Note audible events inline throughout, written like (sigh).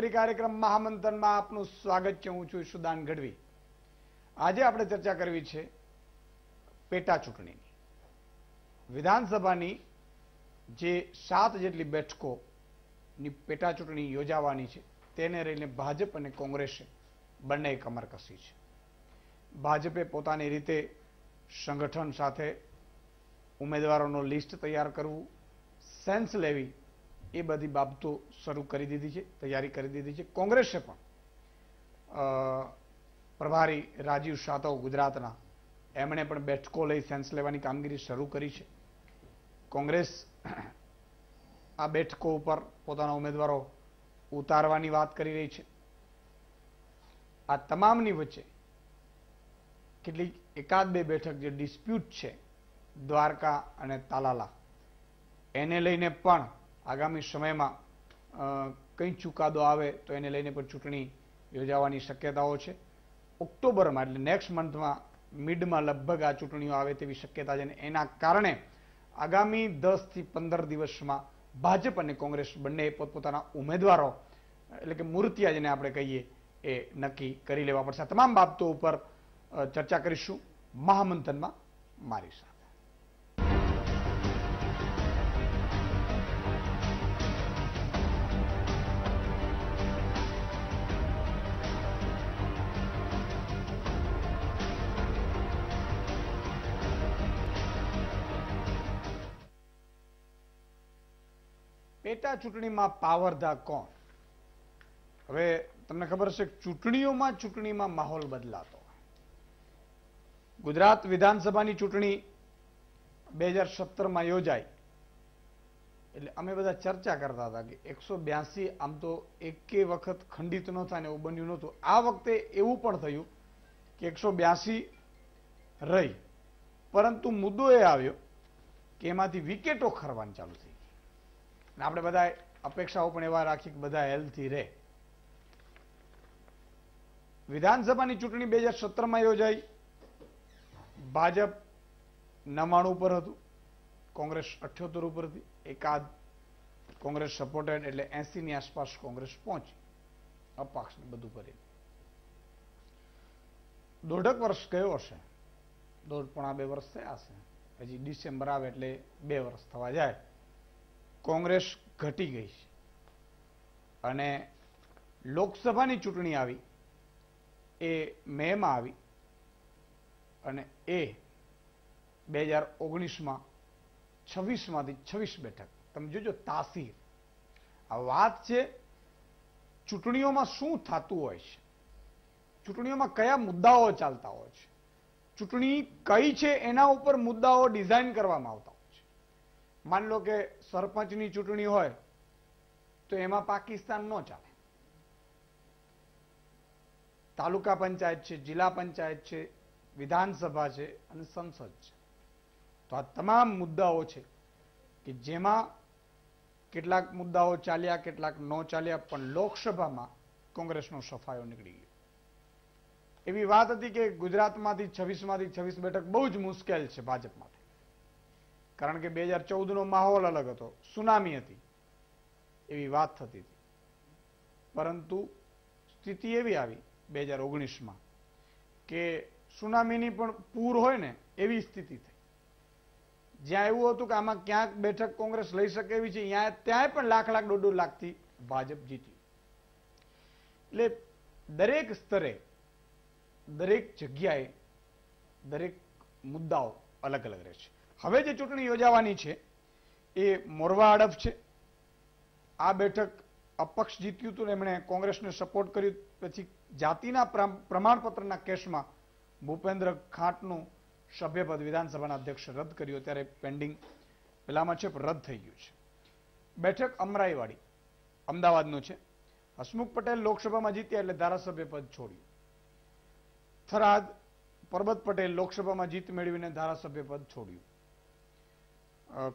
ફરી કાર્યક્રમ મહામંથનમાં આપનું સ્વાગત છે હું છું સુદાન ગઢવી આજે આપણે ચર્ચા કરવી છે પેટા ચૂંટણીની વિધાનસભાની જે સાત જેટલી બેઠકોની પેટા ચૂંટણી યોજાવાની છે તેને લઈને ભાજપ અને કોંગ્રેસે બંને કમર કસી છે ભાજપે પોતાની રીતે સંગઠન સાથે ઉમેદવારોનો લિસ્ટ તૈયાર કરવું સેન્સ લેવી એ બધી બાબતો શરૂ કરી દીધી છે તૈયારી કરી દીધી છે કોંગ્રેસે પણ પ્રભારી રાજીવ સાતવ ગુજરાતના એમણે પણ બેઠકો લઈ સેન્સ લેવાની કામગીરી શરૂ કરી છે કોંગ્રેસ આ બેઠકો ઉપર પોતાના ઉમેદવારો ઉતારવાની વાત કરી રહી છે આ તમામની વચ્ચે કેટલીક એકાદ બે બેઠક જે ડિસ્પ્યુટ છે દ્વારકા અને તાલાલા એને લઈને પણ આગામી સમયમાં કંઈ ચુકાદો આવે તો એને લઈને પણ ચૂંટણી યોજાવાની શક્યતાઓ છે ઓક્ટોબરમાં એટલે નેક્સ્ટ મંથમાં મિડમાં લગભગ આ ચૂંટણીઓ આવે તેવી શક્યતા છે અને એના કારણે આગામી દસથી પંદર દિવસમાં ભાજપ અને કોંગ્રેસ બંને પોતપોતાના ઉમેદવારો એટલે કે મૂર્તિયા જેને આપણે કહીએ એ નક્કી કરી લેવા પડશે તમામ બાબતો ઉપર ચર્ચા કરીશું મહામંથનમાં મારી સાથે પેટા ચૂંટણીમાં પાવરધા કોણ હવે તમને ખબર છે ચૂંટણીઓમાં ચૂંટણીમાં માહોલ બદલાતો ગુજરાત વિધાનસભાની ચૂંટણી બે હજાર સત્તરમાં યોજાઈ એટલે અમે બધા ચર્ચા કરતા હતા કે એકસો બ્યાસી આમ તો એકે વખત ખંડિત ન થાય ને એવું બન્યું નહોતું આ વખતે એવું પણ થયું કે એકસો બ્યાસી રહી પરંતુ મુદ્દો એ આવ્યો કે એમાંથી વિકેટો ખરવાની ચાલુ થઈ આપણે બધા અપેક્ષાઓ પણ એવા રાખી કે બધા હેલ્થી રહે વિધાનસભાની ચૂંટણી બે હજાર સત્તરમાં યોજાઈ ભાજપ નવ્વાણું ઉપર હતું કોંગ્રેસ અઠ્યોતેર ઉપર હતી એકાદ કોંગ્રેસ સપોર્ટેડ એટલે એસીની આસપાસ કોંગ્રેસ પહોંચી અપક્ષને બધું કરી દોઢક વર્ષ કયો હશે દોઢ પોણા બે વર્ષ થયા હશે હજી ડિસેમ્બર આવે એટલે બે વર્ષ થવા જાય કોંગ્રેસ ઘટી ગઈ છે અને લોકસભાની ચૂંટણી આવી એ મેમાં આવી અને એ બે હજાર ઓગણીસમાં છવ્વીસમાંથી છવ્વીસ બેઠક તમે જોજો તાસીર આ વાત છે ચૂંટણીઓમાં શું થતું હોય છે ચૂંટણીઓમાં કયા મુદ્દાઓ ચાલતા હોય છે ચૂંટણી કઈ છે એના ઉપર મુદ્દાઓ ડિઝાઇન કરવામાં આવતા માન લો કે સરપંચની ચૂંટણી હોય તો એમાં પાકિસ્તાન ન ચાલે તાલુકા પંચાયત છે જિલ્લા પંચાયત છે વિધાનસભા છે અને સંસદ છે તો આ તમામ મુદ્દાઓ છે કે જેમાં કેટલાક મુદ્દાઓ ચાલ્યા કેટલાક ન ચાલ્યા પણ લોકસભામાં કોંગ્રેસનો સફાયો નીકળી ગયો એવી વાત હતી કે ગુજરાતમાંથી છવ્વીસમાંથી છવ્વીસ બેઠક બહુ જ મુશ્કેલ છે ભાજપ માટે કારણ કે બે હજાર ચૌદનો માહોલ અલગ હતો સુનામી હતી એવી વાત થતી હતી પરંતુ સ્થિતિ એવી આવી બે હજાર ઓગણીસમાં કે સુનામીની પણ પૂર હોય ને એવી સ્થિતિ થઈ જ્યાં એવું હતું કે આમાં ક્યાંક બેઠક કોંગ્રેસ લઈ શકે એવી છે ત્યાં ત્યાંય પણ લાખ લાખ દોઢ દોઢ લાખથી ભાજપ જીતી એટલે દરેક સ્તરે દરેક જગ્યાએ દરેક મુદ્દાઓ અલગ અલગ રહે છે હવે જે ચૂંટણી યોજાવાની છે એ મોરવા અડફ છે આ બેઠક અપક્ષ જીત્યું હતું એમણે કોંગ્રેસને સપોર્ટ કર્યું પછી જાતિના પ્રમાણપત્રના કેસમાં ભૂપેન્દ્ર ખાંટનું સભ્યપદ વિધાનસભાના અધ્યક્ષ રદ કર્યું ત્યારે પેન્ડિંગ પેલામાં છે રદ થઈ ગયું છે બેઠક અમરાઈવાડી અમદાવાદનું છે હસમુખ પટેલ લોકસભામાં જીત્યા એટલે ધારાસભ્ય પદ છોડ્યું થરાદ પરબત પટેલ લોકસભામાં જીત મેળવીને ધારાસભ્ય પદ છોડ્યું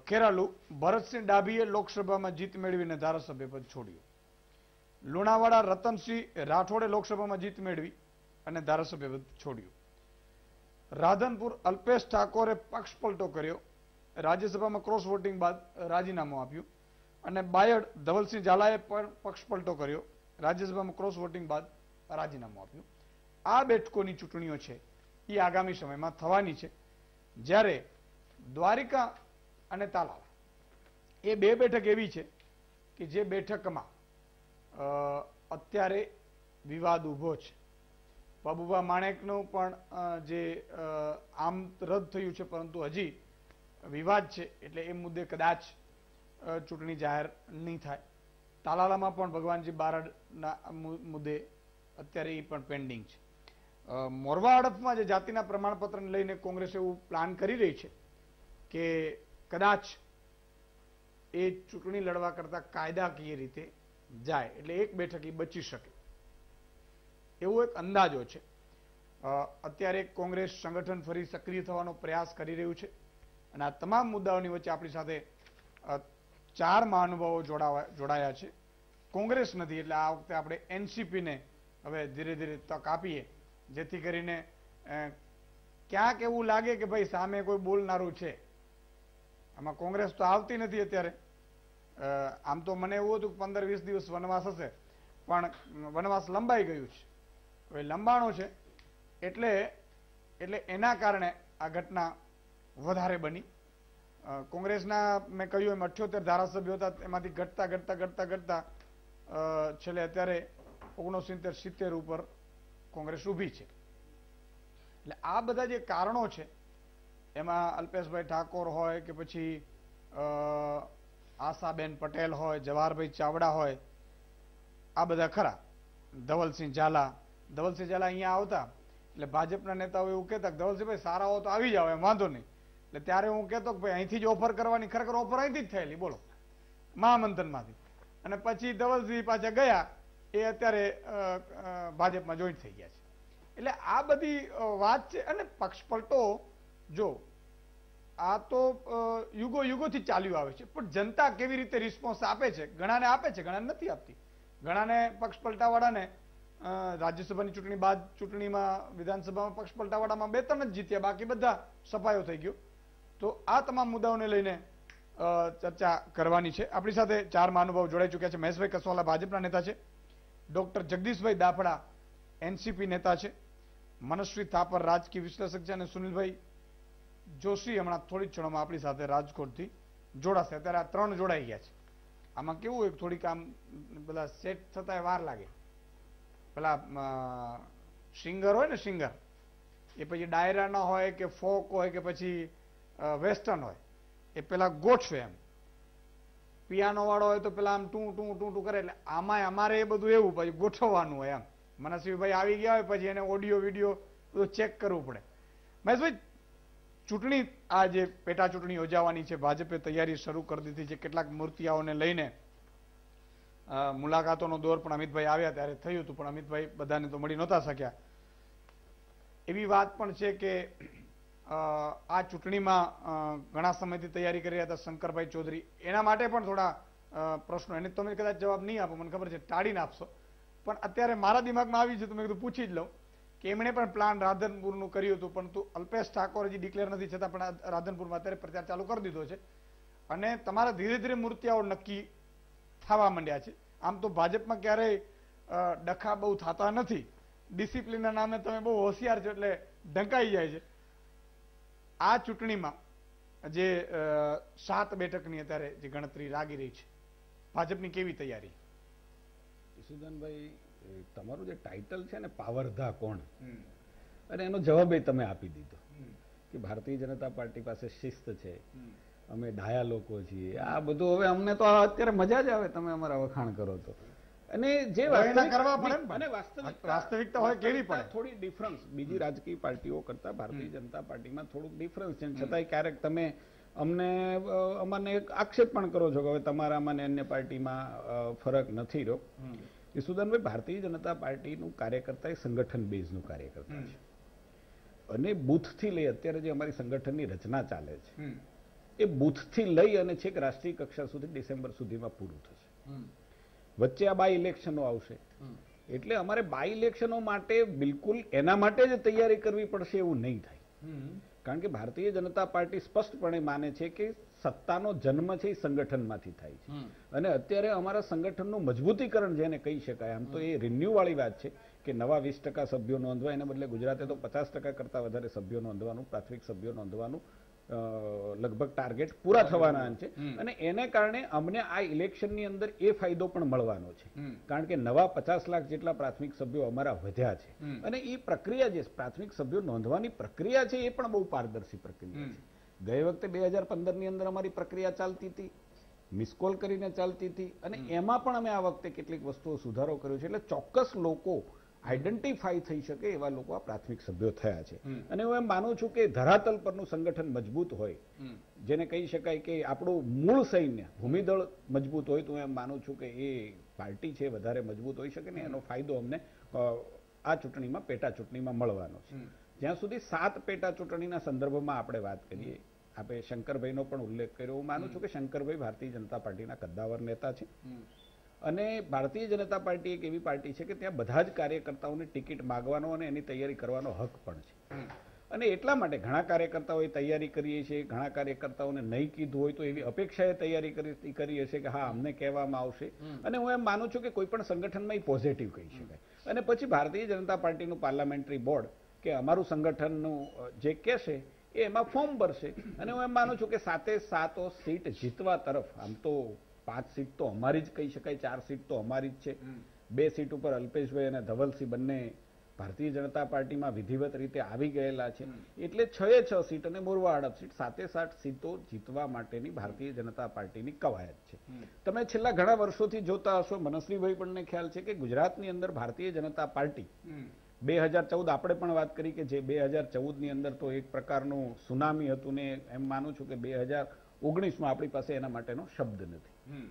ખેરાલુ ભરતસિંહ ડાભીએ લોકસભામાં જીત મેળવીને ધારાસભ્ય પદ છોડ્યું લુણાવાડા રતનસિંહ રાઠોડે લોકસભામાં જીત મેળવી અને ધારાસભ્ય પદ છોડ્યું રાધનપુર અલ્પેશ ઠાકોરે પક્ષ પલટો કર્યો રાજ્યસભામાં ક્રોસ વોટિંગ બાદ રાજીનામું આપ્યું અને બાયડ ધવલસિંહ ઝાલાએ પણ પક્ષ પલટો કર્યો રાજ્યસભામાં ક્રોસ વોટિંગ બાદ રાજીનામું આપ્યું આ બેઠકોની ચૂંટણીઓ છે એ આગામી સમયમાં થવાની છે જ્યારે દ્વારિકા અને તાલાલ એ બે બેઠક એવી છે કે જે બેઠકમાં અત્યારે વિવાદ ઊભો છે બાબુભા માણેકનું પણ જે આમ રદ થયું છે પરંતુ હજી વિવાદ છે એટલે એ મુદ્દે કદાચ ચૂંટણી જાહેર નહીં થાય તાલાલામાં પણ ભગવાનજી બારડના મુદ્દે અત્યારે એ પણ પેન્ડિંગ છે મોરવા હડફમાં જે જાતિના પ્રમાણપત્રને લઈને કોંગ્રેસ એવું પ્લાન કરી રહી છે કે કદાચ એ ચૂંટણી લડવા કરતા કાયદાકીય રીતે જાય એટલે એક બેઠક એ બચી શકે એવો એક અંદાજો છે અત્યારે કોંગ્રેસ સંગઠન ફરી સક્રિય થવાનો પ્રયાસ કરી રહ્યું છે અને આ તમામ મુદ્દાઓની વચ્ચે આપણી સાથે ચાર મહાનુભાવો જોડાયા છે કોંગ્રેસ નથી એટલે આ વખતે આપણે એનસીપીને હવે ધીરે ધીરે તક આપીએ જેથી કરીને ક્યાંક એવું લાગે કે ભાઈ સામે કોઈ બોલનારું છે આમાં કોંગ્રેસ તો આવતી નથી અત્યારે આમ તો મને એવું હતું કે પંદર વીસ દિવસ વનવાસ હશે પણ વનવાસ લંબાઈ ગયું છે હવે લંબાણો છે એટલે એટલે એના કારણે આ ઘટના વધારે બની કોંગ્રેસના મેં કહ્યું એમ અઠ્યોતેર ધારાસભ્યો હતા એમાંથી ઘટતા ઘટતા ઘટતા ઘટતા છેલ્લે અત્યારે ઓગણસિત્તેર સિત્તેર ઉપર કોંગ્રેસ ઊભી છે એટલે આ બધા જે કારણો છે એમાં અલ્પેશભાઈ ઠાકોર હોય કે પછી આશાબેન પટેલ હોય જવાહરભાઈ ચાવડા હોય આ બધા ખરા ધવલસિંહ ઝાલા ધવલસિંહ ઝાલા અહીંયા આવતા એટલે ભાજપના નેતાઓ એવું કહેતા કે ધવલસિંહભાઈ સારા હો તો આવી જાવ એમ વાંધો નહીં એટલે ત્યારે હું કહેતો કે ભાઈ અહીંથી જ ઓફર કરવાની ખરેખર ઓફર અહીંથી જ થયેલી બોલો મહામંથનમાંથી અને પછી ધવલસિંહ પાછા ગયા એ અત્યારે ભાજપમાં જોઈન્ટ થઈ ગયા છે એટલે આ બધી વાત છે અને પક્ષપલટો જો આ તો યુગો યુગોથી ચાલ્યું આવે છે પણ જનતા કેવી રીતે રિસ્પોન્સ આપે છે ઘણાને આપે છે ઘણાને નથી આપતી ઘણાને પક્ષ પલટાવાળાને રાજ્યસભાની ચૂંટણી બાદ ચૂંટણીમાં વિધાનસભામાં પક્ષ પલટાવાળામાં બે ત્રણ જ જીત્યા બાકી બધા સફાયો થઈ ગયો તો આ તમામ મુદ્દાઓને લઈને ચર્ચા કરવાની છે આપણી સાથે ચાર મહાનુભાવ જોડાઈ ચૂક્યા છે મહેશભાઈ કસવાલા ભાજપના નેતા છે ડોક્ટર જગદીશભાઈ દાફડા એનસીપી નેતા છે મનશ્રી થાપર રાજકીય વિશ્લેષક છે અને સુનિલભાઈ જોશી હમણાં થોડી ક્ષણોમાં આપણી સાથે રાજકોટથી જોડાશે અત્યારે આ ત્રણ જોડાઈ ગયા છે આમાં કેવું એક થોડીક આમ બધા સેટ થતા વાર લાગે પેલા સિંગર હોય ને સિંગર એ પછી ડાયરાના હોય કે ફોક હોય કે પછી વેસ્ટર્ન હોય એ પેલા ગોઠવે એમ પિયાનોવાળો હોય તો પેલા આમ ટું ટું ટું ટું કરે એટલે આમાં અમારે એ બધું એવું પછી ગોઠવવાનું હોય એમ મનસ્વીભાઈ આવી ગયા હોય પછી એને ઓડિયો વિડીયો બધું ચેક કરવું પડે મહેશભાઈ ચૂંટણી આ જે પેટા ચૂંટણી યોજાવાની છે ભાજપે તૈયારી શરૂ કરી દીધી છે કેટલાક મૂર્તિઓને લઈને મુલાકાતોનો દોર પણ અમિતભાઈ આવ્યા ત્યારે થયું હતું પણ અમિતભાઈ બધાને તો મળી નહોતા શક્યા એવી વાત પણ છે કે આ ચૂંટણીમાં ઘણા સમયથી તૈયારી કરી રહ્યા હતા શંકરભાઈ ચૌધરી એના માટે પણ થોડા પ્રશ્નો એને તમે કદાચ જવાબ નહીં આપો મને ખબર છે ટાળીને આપશો પણ અત્યારે મારા દિમાગમાં આવી છે તો મેં કીધું પૂછી જ લઉં કે એમણે પણ પ્લાન રાધનપુરનું કર્યું હતું પરંતુ અલ્પેશ ઠાકોર હજી ડિક્લેર નથી છતાં પણ રાધનપુરમાં અત્યારે પ્રચાર ચાલુ કરી દીધો છે અને તમારા ધીરે ધીરે મૂર્તિઓ નક્કી થવા માંડ્યા છે આમ તો ભાજપમાં ક્યારેય ડખા બહુ થતા નથી ડિસિપ્લિનના નામે તમે બહુ હોશિયાર છો એટલે ઢંકાઈ જાય છે આ ચૂંટણીમાં જે સાત બેઠકની અત્યારે જે ગણતરી લાગી રહી છે ભાજપની કેવી તૈયારી ઈશુદાનભાઈ તમારું જે ટાઇટલ છે ને પાવરધા કોણ અને એનો જવાબ એ તમે આપી દીધો કે ભારતીય જનતા પાર્ટી પાસે શિસ્ત છે અમે ડાયા લોકો છીએ આ બધું હવે અમને તો અત્યારે મજા જ આવે તમે અમારા વખાણ કરો તો અને જે વાસ્તવિકતા હોય કેવી પડે થોડી ડિફરન્સ બીજી રાજકીય પાર્ટીઓ કરતા ભારતીય જનતા પાર્ટીમાં થોડુંક ડિફરન્સ છે છતાંય ક્યારેક તમે અમને અમને એક આક્ષેપ પણ કરો છો કે હવે તમારામાં ને અન્ય પાર્ટીમાં ફરક નથી રહ્યો યશુદાનભાઈ ભારતીય જનતા પાર્ટીનું કાર્યકર્તા એ સંગઠન બેઝનું કાર્યકર્તા છે અને બૂથથી લઈ અત્યારે જે અમારી સંગઠનની રચના ચાલે છે એ બૂથથી લઈ અને છેક રાષ્ટ્રીય કક્ષા સુધી ડિસેમ્બર સુધીમાં પૂરું થશે વચ્ચે આ બાય ઇલેક્શનો આવશે એટલે અમારે બાય ઇલેક્શનો માટે બિલકુલ એના માટે જ તૈયારી કરવી પડશે એવું નહીં થાય કારણ કે ભારતીય જનતા પાર્ટી સ્પષ્ટપણે માને છે કે સત્તાનો જન્મ છે એ સંગઠનમાંથી થાય છે અને અત્યારે અમારા સંગઠનનું મજબૂતીકરણ જેને કહી શકાય આમ તો એ રિન્યુવાળી વાત છે કે નવા વીસ ટકા સભ્યો નોંધવા એને બદલે ગુજરાતે તો પચાસ ટકા વધારે સભ્યો નોંધવાનું પ્રાથમિક સભ્યો નોંધવાનું લગભગ ટાર્ગેટ પૂરા થવાના છે અને એને કારણે અમને આ ઇલેક્શનની અંદર એ ફાયદો પણ મળવાનો છે કારણ કે નવા પચાસ લાખ જેટલા પ્રાથમિક સભ્યો અમારા વધ્યા છે અને એ પ્રક્રિયા જે પ્રાથમિક સભ્યો નોંધવાની પ્રક્રિયા છે એ પણ બહુ પારદર્શી પ્રક્રિયા છે ગઈ વખતે બે હજાર અંદર અમારી પ્રક્રિયા ચાલતી હતી મિસકોલ કરીને ચાલતી હતી અને એમાં પણ અમે આ વખતે કેટલીક વસ્તુઓ સુધારો કર્યો છે એટલે ચોક્કસ લોકો આઈડેન્ટિફાઈ થઈ શકે એવા લોકો આ પ્રાથમિક સભ્યો થયા છે અને હું એમ માનું છું કે ધરાતલ પરનું સંગઠન મજબૂત હોય જેને કહી શકાય કે આપણું મૂળ સૈન્ય ભૂમિદળ મજબૂત હોય તો હું એમ માનું છું કે એ પાર્ટી છે વધારે મજબૂત હોઈ શકે ને એનો ફાયદો અમને આ ચૂંટણીમાં પેટા ચૂંટણીમાં મળવાનો છે જ્યાં સુધી સાત પેટા ચૂંટણીના સંદર્ભમાં આપણે વાત કરીએ આપણે શંકરભાઈનો પણ ઉલ્લેખ કર્યો હું માનું છું કે શંકરભાઈ ભારતીય જનતા પાર્ટીના કદ્દાવર નેતા છે અને ભારતીય જનતા પાર્ટી એક એવી પાર્ટી છે કે ત્યાં બધા જ કાર્યકર્તાઓને ટિકિટ માગવાનો અને એની તૈયારી કરવાનો હક પણ છે અને એટલા માટે ઘણા કાર્યકર્તાઓએ તૈયારી કરીએ છીએ ઘણા કાર્યકર્તાઓને નહીં કીધું હોય તો એવી અપેક્ષાએ તૈયારી કરી હશે કે હા અમને કહેવામાં આવશે અને હું એમ માનું છું કે કોઈ પણ સંગઠનમાં એ પોઝિટિવ કહી શકાય અને પછી ભારતીય જનતા પાર્ટીનું પાર્લામેન્ટરી બોર્ડ કે અમારું સંગઠનનું જે કહેશે એ એમાં ફોર્મ ભરશે અને હું એમ માનું છું કે સાતે સાતો સીટ જીતવા તરફ આમ તો પાંચ સીટ તો અમારી જ કહી શકાય ચાર સીટ તો અમારી જ છે બે સીટ ઉપર અલ્પેશભાઈ અને ધવલસિંહ બંને ભારતીય જનતા પાર્ટીમાં વિધિવત રીતે આવી ગયેલા છે એટલે છ છ સીટ અને મોરવા અડબ સીટ સાતે સાત સીટો જીતવા માટેની ભારતીય જનતા પાર્ટીની કવાયત છે તમે છેલ્લા ઘણા વર્ષોથી જોતા હશો મનસરીભાઈ પણ ખ્યાલ છે કે ગુજરાતની અંદર ભારતીય જનતા પાર્ટી બે હજાર ચૌદ આપણે પણ વાત કરી કે જે બે હજાર ચૌદની અંદર તો એક પ્રકારનું સુનામી હતું ને એમ માનું છું કે બે હજાર ઓગણીસમાં આપણી પાસે એના માટેનો શબ્દ નથી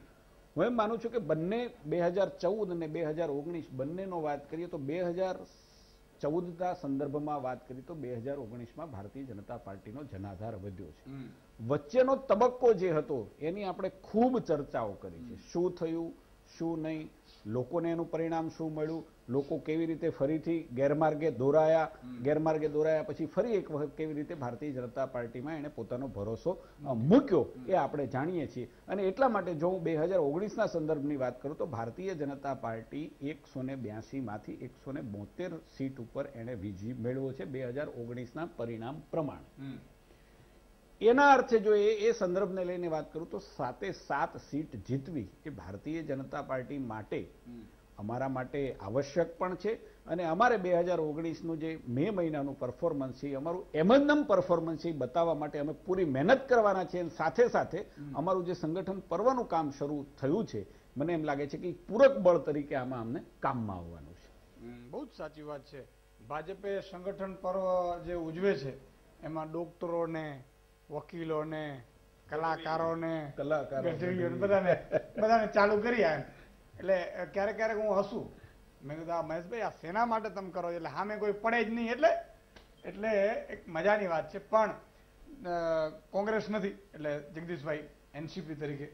હું એમ માનું છું કે બંને બે હજાર ચૌદ અને બે હજાર ઓગણીસ બંનેનો વાત કરીએ તો બે હજાર ચૌદના સંદર્ભમાં વાત કરીએ તો બે હજાર ઓગણીસમાં ભારતીય જનતા પાર્ટીનો જનાધાર વધ્યો છે વચ્ચેનો તબક્કો જે હતો એની આપણે ખૂબ ચર્ચાઓ કરી છે શું થયું શું નહીં લોકોને એનું પરિણામ શું મળ્યું લોકો કેવી રીતે ફરીથી ગેરમાર્ગે દોરાયા ગેરમાર્ગે દોરાયા પછી ફરી એક વખત કેવી રીતે ભારતીય જનતા પાર્ટીમાં એણે પોતાનો ભરોસો મૂક્યો એ આપણે જાણીએ છીએ અને એટલા માટે જો હું બે હજાર ઓગણીસના સંદર્ભની વાત કરું તો ભારતીય જનતા પાર્ટી એકસો ને બ્યાસીમાંથી એકસો ને બોતેર સીટ ઉપર એણે વિજી મેળવ્યો છે બે હજાર ઓગણીસના પરિણામ પ્રમાણે એના અર્થે જો એ એ સંદર્ભને લઈને વાત કરું તો સાતે સાત સીટ જીતવી એ ભારતીય જનતા પાર્ટી માટે અમારા માટે આવશ્યક પણ છે અને અમારે બે હજાર ઓગણીસનું જે મે મહિનાનું પરફોર્મન્સ છે અમારું એમનમ પરફોર્મન્સ છે બતાવવા માટે અમે પૂરી મહેનત કરવાના છીએ સાથે સાથે અમારું જે સંગઠન પર્વનું કામ શરૂ થયું છે મને એમ લાગે છે કે પૂરક બળ તરીકે આમાં અમને કામમાં આવવાનું છે બહુ જ સાચી વાત છે ભાજપે સંગઠન પર્વ જે ઉજવે છે એમાં ડોક્ટરોને વકીલોને કલાકારોને કલાકારો બધાને બધાને ચાલુ કરી એટલે ક્યારેક ક્યારેક હું હસું મેં કીધું આ મહેશભાઈ આ સેના માટે તમે કરો એટલે સામે કોઈ પડે જ નહીં એટલે એટલે એક મજાની વાત છે પણ કોંગ્રેસ નથી એટલે જગદીશભાઈ એનસીપી તરીકે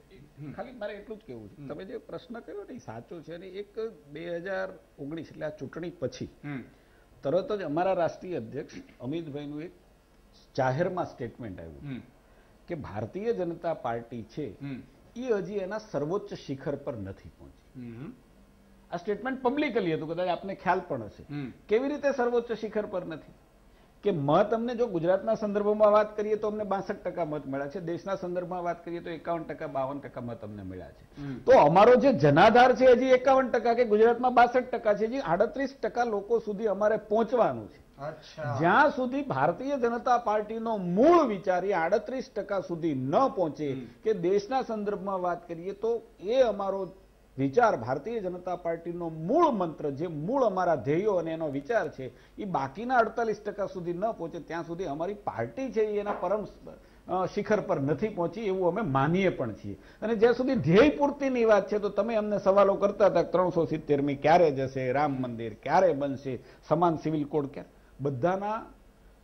ખાલી મારે એટલું જ કહેવું છે તમે જે પ્રશ્ન કર્યો ને એ સાચો છે અને એક બે હજાર ઓગણીસ એટલે આ ચૂંટણી પછી તરત જ અમારા રાષ્ટ્રીય અધ્યક્ષ અમિતભાઈનું એક જાહેરમાં સ્ટેટમેન્ટ આવ્યું કે ભારતીય જનતા પાર્ટી છે એ હજી એના સર્વોચ્ચ શિખર પર નથી પહોંચી આ સ્ટેટમેન્ટ પબ્લિકલી હતું કદાચ આપને ખ્યાલ પણ હશે કેવી રીતે સર્વોચ્ચ શિખર પર નથી કે મત અમને જો ગુજરાતના સંદર્ભમાં વાત કરીએ તો અમને બાસઠ ટકા મત મળ્યા છે દેશના સંદર્ભમાં વાત કરીએ તો એકાવન ટકા બાવન ટકા મત અમને મળ્યા છે તો અમારો જે જનાધાર છે હજી એકાવન ટકા કે ગુજરાતમાં બાસઠ ટકા છે હજી આડત્રીસ ટકા લોકો સુધી અમારે પહોંચવાનું છે જ્યાં સુધી ભારતીય જનતા પાર્ટીનો મૂળ વિચાર એ આડત્રીસ ટકા સુધી ન પહોંચે કે દેશના સંદર્ભમાં વાત કરીએ તો એ અમારો વિચાર ભારતીય જનતા પાર્ટીનો મૂળ મંત્ર જે મૂળ અમારા ધ્યેયો અને એનો વિચાર છે એ બાકીના અડતાલીસ ટકા સુધી ન પહોંચે ત્યાં સુધી અમારી પાર્ટી છે એના પરમ શિખર પર નથી પહોંચી એવું અમે માનીએ પણ છીએ અને જ્યાં સુધી ધ્યેય પૂર્તિની વાત છે તો તમે અમને સવાલો કરતા હતા ત્રણસો સિત્તેરમી ક્યારે જશે રામ મંદિર ક્યારે બનશે સમાન સિવિલ કોડ ક્યારે બધાના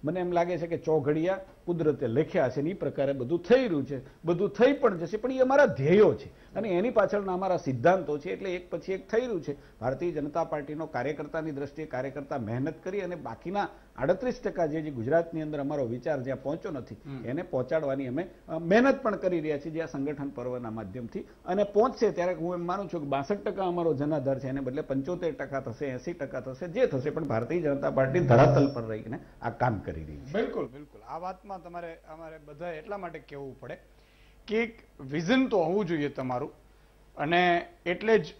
મને એમ લાગે છે કે ચોઘડિયા કુદરતે લખ્યા છે ને એ પ્રકારે બધું થઈ રહ્યું છે બધું થઈ પણ જશે પણ એ અમારા ધ્યેયો છે અને એની પાછળના અમારા સિદ્ધાંતો છે એટલે એક પછી એક થઈ રહ્યું છે ભારતીય જનતા પાર્ટીનો કાર્યકર્તાની દ્રષ્ટિએ કાર્યકર્તા મહેનત કરી અને બાકીના આડત્રીસ ટકા જે ગુજરાતની અંદર અમારો વિચાર જ્યાં પહોંચ્યો નથી એને પહોંચાડવાની અમે મહેનત પણ કરી રહ્યા છીએ જે આ સંગઠન પર્વના માધ્યમથી અને પહોંચશે ત્યારે હું એમ માનું છું કે બાસઠ ટકા અમારો જનાધાર છે એને બદલે પંચોતેર ટકા થશે એસી ટકા થશે જે થશે પણ ભારતીય જનતા પાર્ટી ધરાતલ પર રહીને આ કામ કરી રહી છે બિલકુલ બિલકુલ આ વાતમાં તમારે અમારે બધા એટલા માટે કહેવું પડે કે વિઝન તો હોવું જોઈએ તમારું અને એટલે જ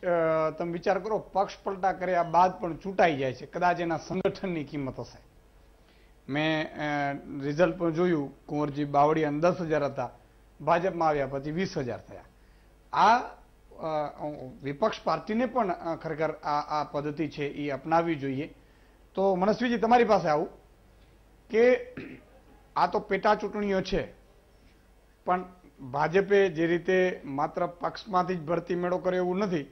તમે વિચાર કરો પક્ષ પલટા કર્યા બાદ પણ ચૂંટાઈ જાય છે કદાચ એના સંગઠનની કિંમત હશે મેં રિઝલ્ટ પણ જોયું કુંવરજી બાવળીયાને દસ હજાર હતા ભાજપમાં આવ્યા પછી વીસ હજાર થયા આ વિપક્ષ પાર્ટીને પણ ખરેખર આ આ પદ્ધતિ છે એ અપનાવવી જોઈએ તો મનસ્વીજી તમારી પાસે આવું કે આ તો પેટા ચૂંટણીઓ છે પણ ભાજપે જે રીતે માત્ર પક્ષમાંથી જ ભરતી મેળો કર્યો એવું નથી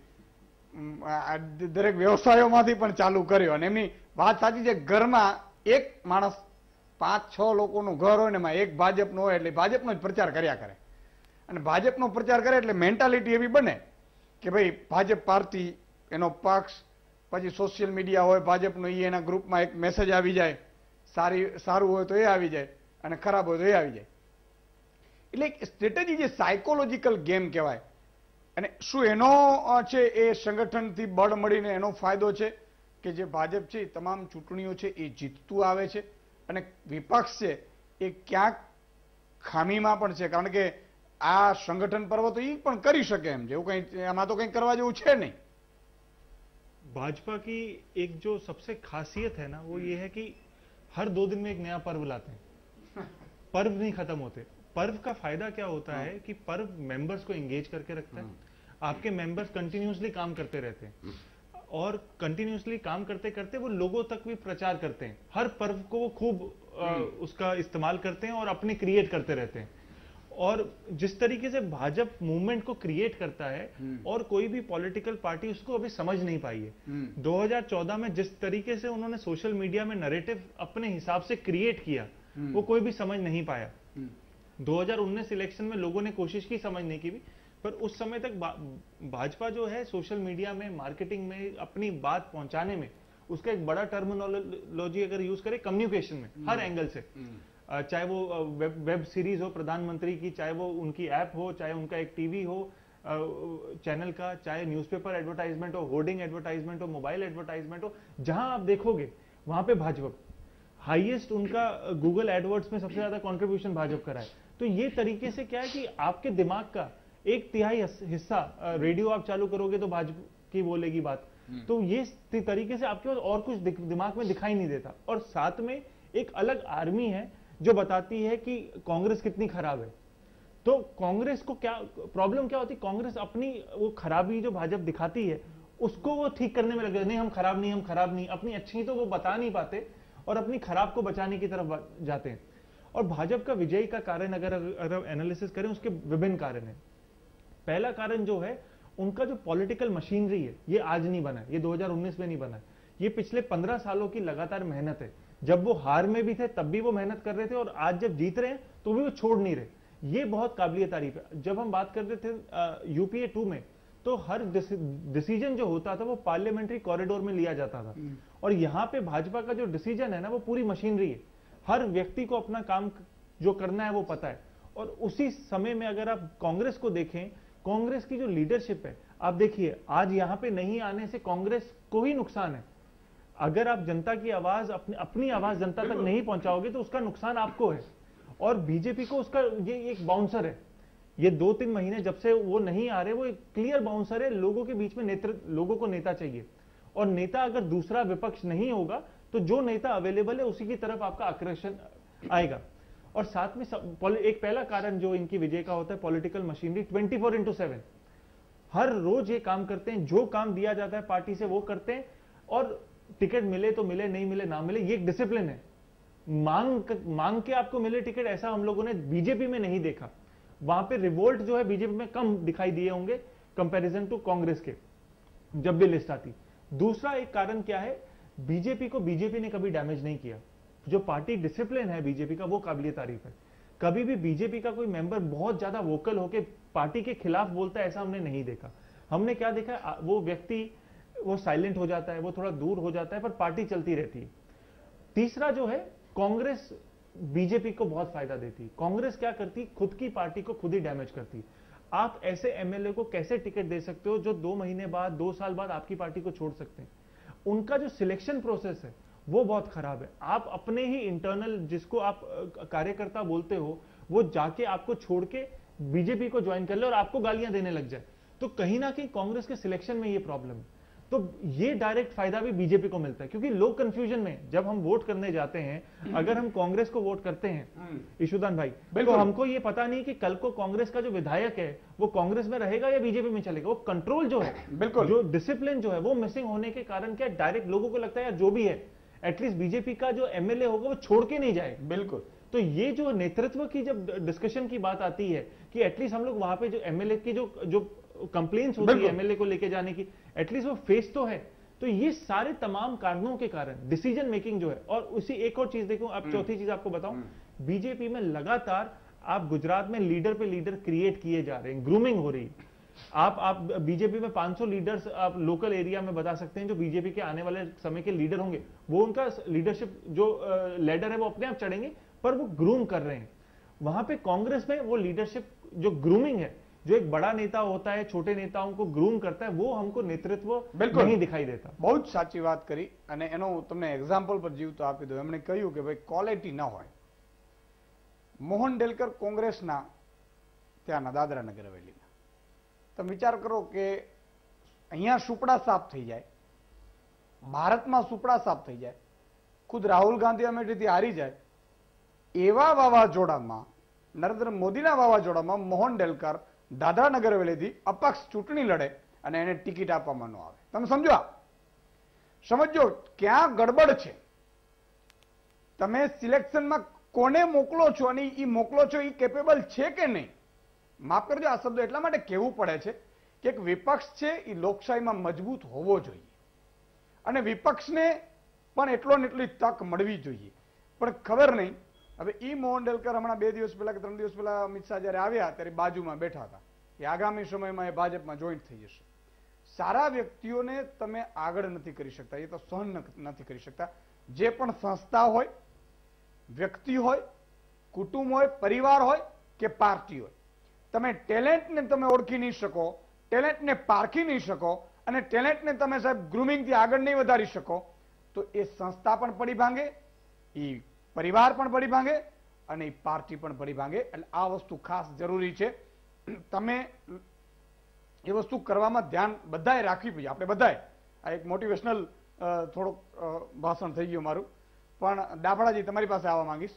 દરેક વ્યવસાયોમાંથી પણ ચાલુ કર્યો અને એમની વાત સાચી છે ઘરમાં એક માણસ પાંચ છ લોકોનું ઘર હોય ને એમાં એક ભાજપનો હોય એટલે ભાજપનો જ પ્રચાર કર્યા કરે અને ભાજપનો પ્રચાર કરે એટલે મેન્ટાલિટી એવી બને કે ભાઈ ભાજપ પાર્ટી એનો પક્ષ પછી સોશિયલ મીડિયા હોય ભાજપનો એ એના ગ્રુપમાં એક મેસેજ આવી જાય સારી સારું હોય તો એ આવી જાય અને ખરાબ હોય તો એ આવી જાય એટલે સ્ટ્રેટેજી જે સાયકોલોજીકલ ગેમ કહેવાય અને શું એનો છે એ સંગઠનથી બળ મળીને એનો ફાયદો છે કે જે ભાજપ છે તમામ ચૂંટણીઓ છે એ જીતતું આવે છે અને વિપક્ષ છે એ ક્યાંક ખામીમાં પણ છે કારણ કે આ સંગઠન પર્વ તો એ પણ કરી શકે એમ જેવું કઈ આમાં તો કંઈ કરવા જેવું છે નહીં ભાજપા કી એક જો સબસે ખાસિયત है ना वो ये है कि हर दो दिन में एक नया પર્વ लाते हैं पर्व नहीं खत्म होते पर्व का फायदा क्या होता हाँ। है कि पर्व मेंबर्स को एंगेज करके रखता है हाँ। आपके मेंबर्स कंटिन्यूसली काम करते रहते हैं हाँ। और कंटिन्यूसली काम करते करते वो लोगों तक भी प्रचार करते हैं हर पर्व को वो खूब उसका इस्तेमाल करते हैं और अपने क्रिएट करते रहते हैं और जिस तरीके से भाजपा मूवमेंट को क्रिएट करता है और कोई भी पॉलिटिकल पार्टी उसको अभी समझ नहीं पाई है 2014 में जिस तरीके से उन्होंने सोशल मीडिया में नरेटिव अपने हिसाब से क्रिएट किया वो कोई भी समझ नहीं पाया 2019 इलेक्शन में लोगों ने कोशिश की समझने की भी पर उस समय तक भा, भाजपा जो है सोशल मीडिया में मार्केटिंग में अपनी बात पहुंचाने में उसका एक बड़ा टर्मिनोलॉजी अगर यूज करे कम्युनिकेशन में हर एंगल हम्म। से हम्म। चाहे वो वेब वेब सीरीज हो प्रधानमंत्री की चाहे वो उनकी ऐप हो चाहे उनका एक टीवी हो चैनल का चाहे न्यूज़पेपर एडवर्टाइजमेंट हो होर्डिंग एडवर्टाइजमेंट हो मोबाइल एडवर्टाइजमेंट हो जहां आप देखोगे वहां पे भाजपा हाईएस्ट उनका गूगल एडवर्ड्स में सबसे ज्यादा कॉन्ट्रीब्यूशन भाजपा का है तो ये तरीके से क्या है कि आपके दिमाग का एक तिहाई हिस्सा रेडियो आप चालू करोगे तो भाजपा की बोलेगी बात हम्म। तो ये तरीके से आपके पास और कुछ दिमाग में दिखाई नहीं देता और साथ में एक अलग आर्मी है जो बताती है कि कांग्रेस कितनी खराब है तो कांग्रेस को क्या प्रॉब्लम क्या होती कांग्रेस अपनी वो खराबी जो भाजपा दिखाती है उसको वो ठीक करने में लग जाते नहीं हम खराब नहीं हम खराब नहीं अपनी अच्छी तो वो बता नहीं पाते और अपनी खराब को बचाने की तरफ जाते हैं और भाजपा का विजयी का कारण अगर अगर एनालिसिस करें उसके विभिन्न कारण है पहला कारण जो है उनका जो पॉलिटिकल मशीनरी है ये आज नहीं बना ये 2019 में नहीं बना ये पिछले 15 सालों की लगातार मेहनत है जब वो हार में भी थे तब भी वो मेहनत कर रहे थे और आज जब जीत रहे हैं तो भी वो छोड़ नहीं रहे ये बहुत काबिलियत तारीफ है जब हम बात करते थे यूपीए टू में तो हर डिसीजन जो होता था वो पार्लियामेंट्री कॉरिडोर में लिया जाता था हम्म। और यहां पे भाजपा का जो डिसीजन है ना वो पूरी मशीनरी है हर व्यक्ति को अपना काम जो करना है वो पता है और उसी समय में अगर आप कांग्रेस को देखें कांग्रेस की जो लीडरशिप है आप देखिए आज यहां पे नहीं आने से कांग्रेस को ही नुकसान है अगर आप जनता की आवाज अपनी अपनी आवाज जनता तक नहीं पहुंचाओगे तो उसका नुकसान आपको है और बीजेपी को उसका ये एक बाउंसर है ये दो तीन महीने जब से वो नहीं आ रहे वो एक क्लियर बाउंसर है लोगों के बीच में नेतृत्व लोगों को नेता चाहिए और नेता अगर दूसरा विपक्ष नहीं होगा तो जो नेता अवेलेबल है उसी की तरफ आपका आकर्षण आएगा और साथ में सब, एक पहला कारण जो इनकी विजय का होता है political machinery twenty four into seven हर रोज ये काम करते हैं जो काम दिया जाता है पार्टी से वो करते हैं और टिकट मिले तो मिले नहीं मिले ना मिले ये एक डिसिप्लिन है मांग मांग के आपको मिले टिकट ऐसा हम लोगों ने बीजेपी में नहीं देखा वहां पे रिवोल्ट जो है बीजेपी में कम दिखाई दिए होंगे कंपैरिजन टू कांग्रेस के जब भी लिस्ट आती दूसरा एक कारण क्या है बीजेपी को बीजेपी ने कभी डैमेज नहीं किया जो पार्टी डिसिप्लिन है बीजेपी का वो काबिल तारीफ है कभी भी बीजेपी का कोई मेंबर बहुत ज्यादा वोकल होकर पार्टी के खिलाफ बोलता है ऐसा हमने नहीं देखा हमने क्या देखा वो व्यक्ति वो साइलेंट हो जाता है वो थोड़ा दूर हो जाता है पर पार्टी चलती रहती है तीसरा जो है कांग्रेस बीजेपी को बहुत फायदा देती कांग्रेस क्या करती खुद की पार्टी को खुद ही डैमेज करती आप ऐसे एमएलए को कैसे टिकट दे सकते हो जो दो महीने बाद दो साल बाद आपकी पार्टी को छोड़ सकते हैं उनका जो सिलेक्शन प्रोसेस है वो बहुत खराब है आप अपने ही इंटरनल जिसको आप कार्यकर्ता बोलते हो वो जाके आपको छोड़ के बीजेपी को ज्वाइन कर ले और आपको गालियां देने लग जाए तो कहीं ना कहीं कांग्रेस के सिलेक्शन में ये प्रॉब्लम है तो ये डायरेक्ट फायदा भी बीजेपी को मिलता है क्योंकि लोग कंफ्यूजन में जब हम वोट करने जाते हैं हम्म। अगर हम कांग्रेस को वोट करते हैं इशुदान हम्म। भाई तो हमको ये पता नहीं कि कल को कांग्रेस का जो विधायक है वो कांग्रेस में रहेगा या बीजेपी में चलेगा वो कंट्रोल जो है बिल्कुल जो डिसिप्लिन जो है वो मिसिंग होने के कारण क्या डायरेक्ट लोगों को लगता है या जो भी है एटलीस्ट बीजेपी का जो एमएलए होगा वो छोड़ के नहीं जाए बिल्कुल तो ये जो नेतृत्व की जब डिस्कशन की बात आती है कि एटलीस्ट हम लोग वहां पे जो एमएलए की जो जो कंप्लेन्स होती है एमएलए को लेके जाने की एटलीस्ट वो फेस तो है तो ये सारे तमाम कारणों के कारण डिसीजन मेकिंग जो है और उसी एक और चीज देखो आप हम्म। चौथी चीज आपको बताऊं बीजेपी हम्म। में लगातार आप गुजरात में लीडर पे लीडर क्रिएट किए जा रहे हैं ग्रूमिंग हो रही है आप आप बीजेपी में 500 लीडर्स आप लोकल एरिया में बता सकते हैं जो बीजेपी के आने वाले समय के लीडर होंगे वो उनका लीडरशिप जो लेडर है वो अपने आप चढ़ेंगे पर वो ग्रूम कर रहे हैं वहां पे कांग्रेस में वो लीडरशिप जो ग्रूमिंग है जो एक बड़ा नेता होता है छोटे नेताओं को ગ્રૂમ કરતા वो हमको नेतृत्व બિલકુલ નહીં દેખાઈ દેતા બહુ જ સાચી વાત કરી અને એનો હું તમને એક્ઝામ્પલ પર જીવતો આપી દઉં એમણે કહ્યું કે ભાઈ ક્વોલિટી ન હોય મોહન ડેલકર કોંગ્રેસના ત્યાંના દાદરા નગર હવેલીના તમે વિચાર કરો કે અહીંયા સુપડા સાફ થઈ જાય ભારતમાં સુપડા સાફ થઈ જાય ખુદ રાહુલ ગાંધી અમેઠીથી હારી જાય એવા વાવાઝોડામાં નરેન્દ્ર મોદીના વાવાઝોડામાં મોહન ડેલકર દાદરા નગર હવેલીથી અપક્ષ ચૂંટણી લડે અને એને ટિકિટ આપવામાં ન આવે તમે સમજો સમજો ક્યાં ગડબડ છે તમે સિલેક્શનમાં કોને મોકલો છો અને એ મોકલો છો એ કેપેબલ છે કે નહીં માફ કરજો આ શબ્દ એટલા માટે કહેવું પડે છે કે એક વિપક્ષ છે એ લોકશાહીમાં મજબૂત હોવો જોઈએ અને વિપક્ષને પણ એટલો ને એટલી તક મળવી જોઈએ પણ ખબર નહીં હવે ઈ મોહન ડેલકર હમણાં બે દિવસ પહેલા કે ત્રણ દિવસ પહેલા અમિત શાહ જ્યારે આવ્યા ત્યારે બાજુમાં બેઠા હતા કે આગામી સમયમાં એ ભાજપમાં જોઈન્ટ થઈ જશે સારા વ્યક્તિઓને તમે આગળ નથી કરી શકતા એ તો સહન નથી કરી શકતા જે પણ સંસ્થા હોય વ્યક્તિ હોય કુટુંબ હોય પરિવાર હોય કે પાર્ટી હોય તમે ટેલેન્ટને તમે ઓળખી નહીં શકો ટેલેન્ટને પારખી નહીં શકો અને ટેલેન્ટને તમે સાહેબ ગ્રુમિંગથી આગળ નહીં વધારી શકો તો એ સંસ્થા પણ પડી ભાંગે એ પરિવાર પણ પડી ભાંગે અને પાર્ટી પણ પડી ભાંગે એટલે આ વસ્તુ ખાસ જરૂરી છે તમે એ વસ્તુ કરવામાં ધ્યાન બધાએ રાખવી જોઈએ આપણે બધાએ આ એક મોટિવેશનલ થોડોક ભાષણ થઈ ગયું મારું પણ ડાબડાજી તમારી પાસે આવવા માંગીશ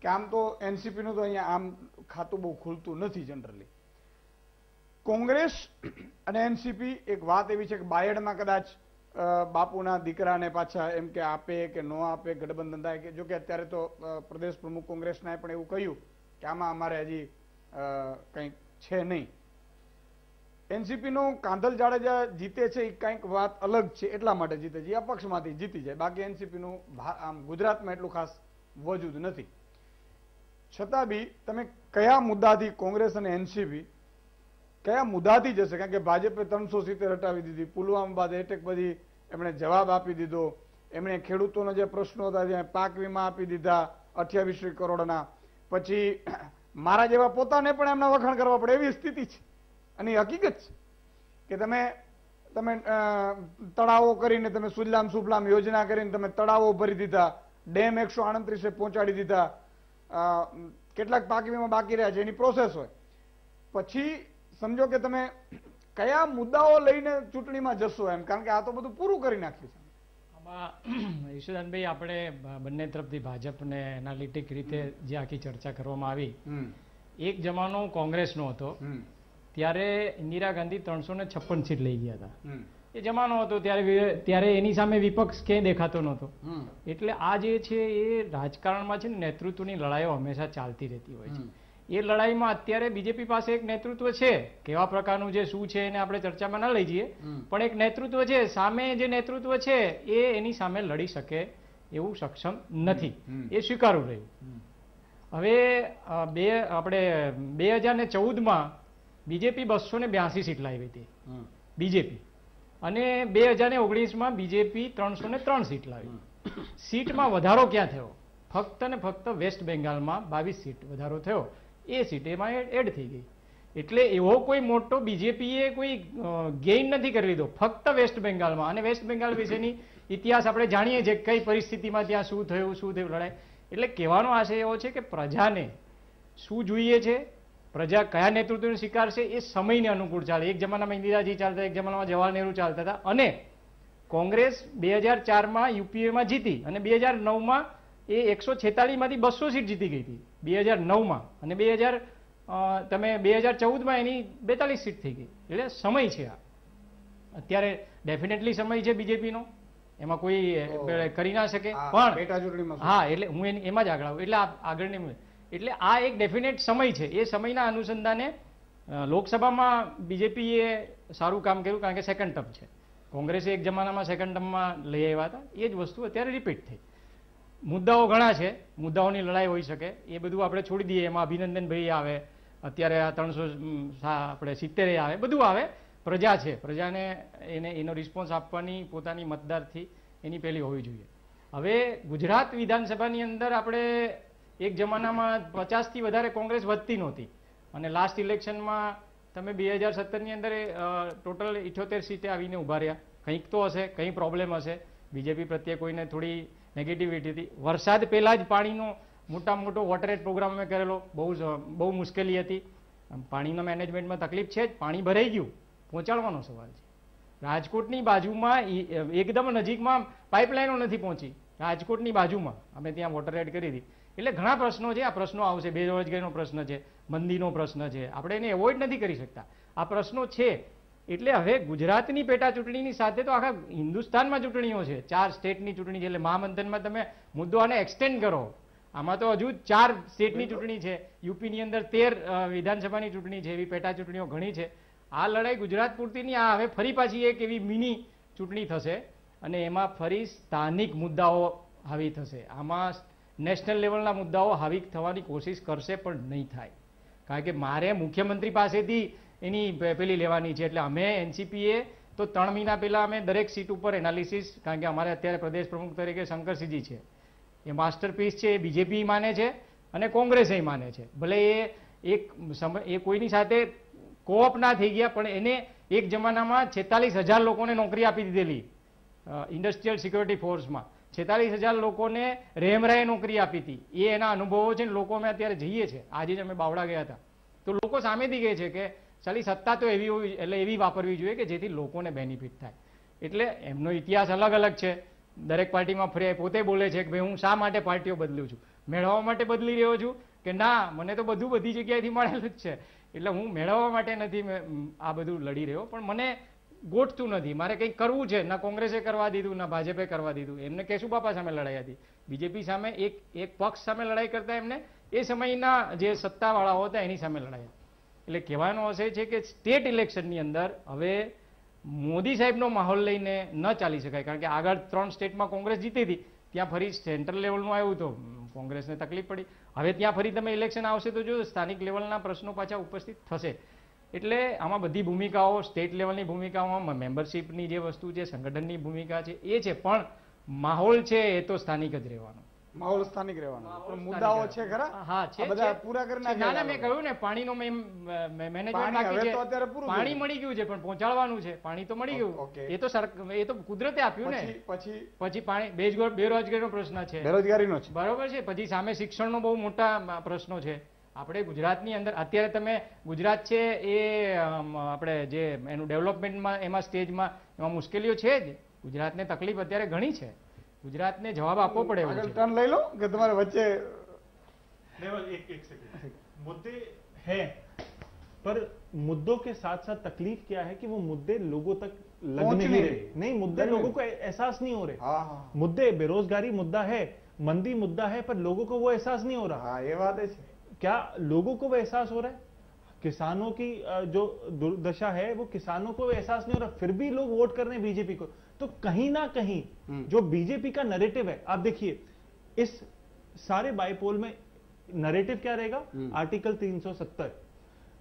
કે આમ તો એનસીપીનું તો અહીંયા આમ ખાતું બહુ ખુલતું નથી જનરલી કોંગ્રેસ અને એનસીપી એક વાત એવી છે કે બાયડમાં કદાચ બાપુના દીકરાને પાછા એમ કે આપે કે નો આપે ગઠબંધન થાય કે જોકે અત્યારે તો પ્રદેશ પ્રમુખ કોંગ્રેસનાએ પણ એવું કહ્યું કે આમાં અમારે હજી કંઈક છે નહીં એનસીપીનો કાંધલ જાડેજા જીતે છે એ કંઈક વાત અલગ છે એટલા માટે જીતે છે એ પક્ષમાંથી જીતી જાય બાકી એનસીપીનું આમ ગુજરાતમાં એટલું ખાસ વજૂદ નથી છતાં બી તમે કયા મુદ્દાથી કોંગ્રેસ અને એનસીપી કયા મુદ્દાથી જશે કારણ કે ભાજપે ત્રણસો સિત્તેર હટાવી દીધી પુલવામા બાદ એટેક પછી એમણે જવાબ આપી દીધો એમણે ખેડૂતોના જે પ્રશ્નો હતા ત્યાં પાક વીમા આપી દીધા અઠ્યાવીસ કરોડના પછી મારા જેવા પોતાને પણ એમના વખાણ કરવા પડે એવી સ્થિતિ છે અને હકીકત છે કે તમે તમે તળાવો કરીને તમે સુજલામ સુફલામ યોજના કરીને તમે તળાવો ભરી દીધા ડેમ એકસો આડત્રીસે પહોંચાડી દીધા કેટલાક પાક વીમા બાકી રહ્યા છે એની પ્રોસેસ હોય પછી સમજો કે તમે કયા મુદ્દાઓ લઈને ચૂંટણીમાં જશો એમ કારણ કે આ તો બધું પૂરું કરી નાખ્યું છે આમાં આપણે બંને તરફથી ભાજપને એનાલિટિક રીતે જે આખી ચર્ચા કરવામાં આવી એક જમાનો કોંગ્રેસનો હતો ત્યારે ઇન્દિરા ગાંધી ત્રણસો ને છપ્પન સીટ લઈ ગયા હતા એ જમાનો હતો ત્યારે ત્યારે એની સામે વિપક્ષ ક્યાંય દેખાતો નહોતો એટલે આ જે છે એ રાજકારણમાં છે ને નેતૃત્વની લડાઈઓ હંમેશા ચાલતી રહેતી હોય છે એ લડાઈમાં અત્યારે બીજેપી પાસે એક નેતૃત્વ છે કેવા પ્રકારનું જે શું છે એને આપણે ચર્ચામાં ન લઈ જઈએ પણ એક નેતૃત્વ છે સામે જે નેતૃત્વ છે એ એની સામે લડી શકે એવું સક્ષમ નથી એ સ્વીકારું રહ્યું હવે બે આપણે બે હજાર ને ચૌદમાં બીજેપી બસો ને બ્યાસી સીટ લાવી હતી બીજેપી અને બે હજાર ને ઓગણીસમાં બીજેપી ત્રણસો ને ત્રણ સીટ લાવી સીટમાં વધારો ક્યાં થયો ફક્ત ને ફક્ત વેસ્ટ બેંગાલમાં બાવીસ સીટ વધારો થયો એ સીટ એમાં એડ થઈ ગઈ એટલે એવો કોઈ મોટો બીજેપીએ કોઈ ગેઇન નથી કરી લીધો ફક્ત વેસ્ટ બેંગાલમાં અને વેસ્ટ બેંગાલ વિશેની ઇતિહાસ આપણે જાણીએ છીએ કઈ પરિસ્થિતિમાં ત્યાં શું થયું શું થયું લડાઈ એટલે કહેવાનો આશય એવો છે કે પ્રજાને શું જોઈએ છે પ્રજા કયા નેતૃત્વને સ્વીકારશે એ સમયને અનુકૂળ ચાલે એક જમાનામાં ઇન્દિરાજી ચાલતા એક જમાનામાં જવાહરલાલ નહેરુ ચાલતા હતા અને કોંગ્રેસ બે હજાર ચારમાં યુપીએમાં જીતી અને બે હજાર નવમાં એ એકસો છેતાલીસમાંથી બસો સીટ જીતી ગઈ હતી બે હજાર નવમાં અને બે હજાર તમે બે હજાર ચૌદમાં એની બેતાલીસ સીટ થઈ ગઈ એટલે સમય છે આ અત્યારે ડેફિનેટલી સમય છે બીજેપીનો એમાં કોઈ કરી ના શકે પણ હા એટલે હું એની એમાં જ આગળ આવું એટલે આગળની એટલે આ એક ડેફિનેટ સમય છે એ સમયના અનુસંધાને લોકસભામાં બીજેપીએ સારું કામ કર્યું કારણ કે સેકન્ડ ટર્મ છે કોંગ્રેસે એક જમાનામાં સેકન્ડ ટર્મમાં લઈ આવ્યા હતા એ જ વસ્તુ અત્યારે રિપીટ થઈ મુદ્દાઓ ઘણા છે મુદ્દાઓની લડાઈ હોઈ શકે એ બધું આપણે છોડી દઈએ એમાં અભિનંદનભાઈ આવે અત્યારે આ ત્રણસો આપણે સિત્તેરે આવે બધું આવે પ્રજા છે પ્રજાને એને એનો રિસ્પોન્સ આપવાની પોતાની મતદારથી એની પહેલી હોવી જોઈએ હવે ગુજરાત વિધાનસભાની અંદર આપણે એક જમાનામાં પચાસથી વધારે કોંગ્રેસ વધતી નહોતી અને લાસ્ટ ઇલેક્શનમાં તમે બે હજાર સત્તરની અંદર ટોટલ ઇઠોતેર સીટે આવીને ઉભા રહ્યા કંઈક તો હશે કંઈ પ્રોબ્લેમ હશે બીજેપી પ્રત્યે કોઈને થોડી નેગેટિવિટી હતી વરસાદ પહેલાં જ પાણીનો મોટા મોટો વોટર એડ પ્રોગ્રામ મેં કરેલો બહુ બહુ મુશ્કેલી હતી પાણીનો મેનેજમેન્ટમાં તકલીફ છે જ પાણી ભરાઈ ગયું પહોંચાડવાનો સવાલ છે રાજકોટની બાજુમાં એકદમ નજીકમાં પાઇપલાઇનો નથી પહોંચી રાજકોટની બાજુમાં અમે ત્યાં વોટર એડ કરી હતી એટલે ઘણા પ્રશ્નો છે આ પ્રશ્નો આવશે બેરોજગારીનો પ્રશ્ન છે મંદીનો પ્રશ્ન છે આપણે એને એવોઇડ નથી કરી શકતા આ પ્રશ્નો છે એટલે હવે ગુજરાતની પેટા ચૂંટણીની સાથે તો આખા હિન્દુસ્તાનમાં ચૂંટણીઓ છે ચાર સ્ટેટની ચૂંટણી છે એટલે મહામંથનમાં તમે મુદ્દો આને એક્સટેન્ડ કરો આમાં તો હજુ ચાર સ્ટેટની ચૂંટણી છે યુપીની અંદર તેર વિધાનસભાની ચૂંટણી છે એવી પેટા ચૂંટણીઓ ઘણી છે આ લડાઈ ગુજરાત પૂરતીની આ હવે ફરી પાછી એક એવી મિની ચૂંટણી થશે અને એમાં ફરી સ્થાનિક મુદ્દાઓ હાવી થશે આમાં નેશનલ લેવલના મુદ્દાઓ હાવી થવાની કોશિશ કરશે પણ નહીં થાય કારણ કે મારે મુખ્યમંત્રી પાસેથી એની પેલી લેવાની છે એટલે અમે એનસીપીએ તો ત્રણ મહિના પહેલાં અમે દરેક સીટ ઉપર એનાલિસિસ કારણ કે અમારે અત્યારે પ્રદેશ પ્રમુખ તરીકે શંકરસિંહજી છે એ માસ્ટરપીસ છે એ બીજેપી માને છે અને કોંગ્રેસ એ માને છે ભલે એ એક એ કોઈની સાથે કોપ ના થઈ ગયા પણ એને એક જમાનામાં છેતાલીસ હજાર લોકોને નોકરી આપી દીધેલી ઇન્ડસ્ટ્રીયલ સિક્યોરિટી ફોર્સમાં છેતાલીસ હજાર લોકોને રેમરાએ નોકરી આપી હતી એ એના અનુભવો છે ને લોકો અમે અત્યારે જઈએ છીએ આજે જ અમે બાવડા ગયા હતા તો લોકો સામેથી કહે છે કે સાલી સત્તા તો એવી હોવી એટલે એવી વાપરવી જોઈએ કે જેથી લોકોને બેનિફિટ થાય એટલે એમનો ઇતિહાસ અલગ અલગ છે દરેક પાર્ટીમાં ફરી પોતે બોલે છે કે ભાઈ હું શા માટે પાર્ટીઓ બદલું છું મેળવવા માટે બદલી રહ્યો છું કે ના મને તો બધું બધી જગ્યાએથી મળેલું જ છે એટલે હું મેળવવા માટે નથી આ બધું લડી રહ્યો પણ મને ગોઠતું નથી મારે કંઈક કરવું છે ના કોંગ્રેસે કરવા દીધું ના ભાજપે કરવા દીધું એમને કેશુ બાપા સામે લડાઈ હતી બીજેપી સામે એક એક પક્ષ સામે લડાઈ કરતા એમને એ સમયના જે સત્તાવાળાઓ હતા એની સામે લડાઈ હતી એટલે કહેવાનો અર્થ છે કે સ્ટેટ ઇલેક્શનની અંદર હવે મોદી સાહેબનો માહોલ લઈને ન ચાલી શકાય કારણ કે આગળ ત્રણ સ્ટેટમાં કોંગ્રેસ જીતી હતી ત્યાં ફરી સેન્ટ્રલ લેવલનું આવ્યું તો કોંગ્રેસને તકલીફ પડી હવે ત્યાં ફરી તમે ઇલેક્શન આવશે તો જો સ્થાનિક લેવલના પ્રશ્નો પાછા ઉપસ્થિત થશે એટલે આમાં બધી ભૂમિકાઓ સ્ટેટ લેવલની ભૂમિકાઓમાં મેમ્બરશિપની જે વસ્તુ છે સંગઠનની ભૂમિકા છે એ છે પણ માહોલ છે એ તો સ્થાનિક જ રહેવાનો માહોલ સ્થાનિક રહેવાનો મુદ્દાઓ છે ખરા હા છે બધા પૂરા કરી નાખ્યા ના મેં કહ્યું ને પાણીનો મેં મેનેજમેન્ટ બાકી છે પાણી મળી ગયું છે પણ પહોંચાડવાનું છે પાણી તો મળી ગયું એ તો એ તો કુદરતે આપ્યું ને પછી પછી પાણી બેરોજગારીનો પ્રશ્ન છે બેરોજગારીનો છે બરોબર છે પછી સામે શિક્ષણનો બહુ મોટા પ્રશ્નો છે આપણે ગુજરાતની અંદર અત્યારે તમે ગુજરાત છે એ આપણે જે એનું ડેવલપમેન્ટમાં એમાં સ્ટેજમાં એમાં મુશ્કેલીઓ છે જ ગુજરાતને તકલીફ અત્યારે ઘણી છે गुजरात ने जवाब આપવો પડે આગળ ટન લઈ લો કે તમારા બચ્ચે મેમ એક એક સેકન્ડ મુદ્દે હે પર મુદ્દો કે સાથ સાથ તકલીફ ક્યા હે કે વો મુદ્દે લોકો તક લગને હી રહે નહીં મુદ્દે લોકો કો एहसास નહીં હો રહે હા હા મુદ્દે બેરોજગારી મુદ્દા હે મંડી મુદ્દા હે પર લોકો કો વો एहसास નહીં હો રહા હા એ વાત હે કે લોકો કો વેહસાસ હો રહે કિસાનો કી જો દુર્દશા હે વો કિસાનો કો વેહસાસ નહીં હો રહા ફિર ભી લોગ વોટ કરને બીજેપી કો तो कहीं ना कहीं हम्म। जो बीजेपी का नरेटिव है आप देखिए इस सारे बायपोल में नरेटिव क्या रहेगा आर्टिकल हम्म। 370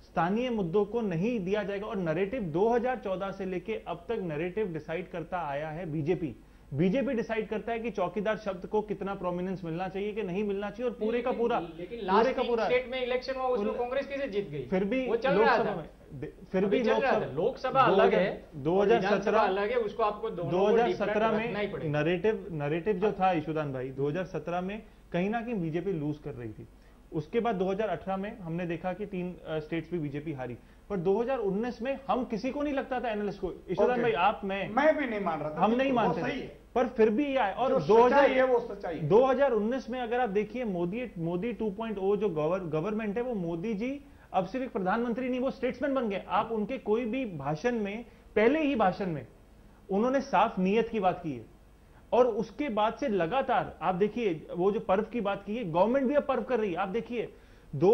स्थानीय मुद्दों को नहीं दिया जाएगा और नरेटिव 2014 से लेके अब तक नरेटिव डिसाइड करता आया है बीजेपी बीजेपी डिसाइड करता है कि चौकीदार शब्द को कितना प्रोमिनेंस मिलना चाहिए कि नहीं मिलना चाहिए और पूरे का पूरा लेकिन पूरे का पूरा स्टेट में इलेक्शन हुआ उसमें कांग्रेस कैसे जीत गई फिर भी लोकसभा में फिर भी लोकसभा अलग है 2017 अलग है उसको आपको 2017 में नरेटिव नरेटिव जो था ईशुदान भाई 2017 में कहीं ना कहीं बीजेपी लूज कर रही थी उसके बाद 2018 में हमने देखा कि तीन स्टेट्स भी बीजेपी हारी पर 2019 में हम किसी को नहीं लगता था एनालिस्ट को ईश्वरन भाई आप मैं मैं भी नहीं मान रहा था हम नहीं मानते पर फिर भी ये आए और दो हजार दो हजार 2019 में अगर आप देखिए मोदी मोदी 2.0 जो गवर्नमेंट है वो मोदी जी अब सिर्फ प्रधानमंत्री नहीं वो स्टेट्समैन बन गए आप उनके कोई भी भाषण में पहले ही भाषण में उन्होंने साफ नीयत की बात की है और उसके बाद से लगातार आप देखिए वो जो पर्व की बात की है गवर्नमेंट भी अब पर्व कर रही है आप देखिए दो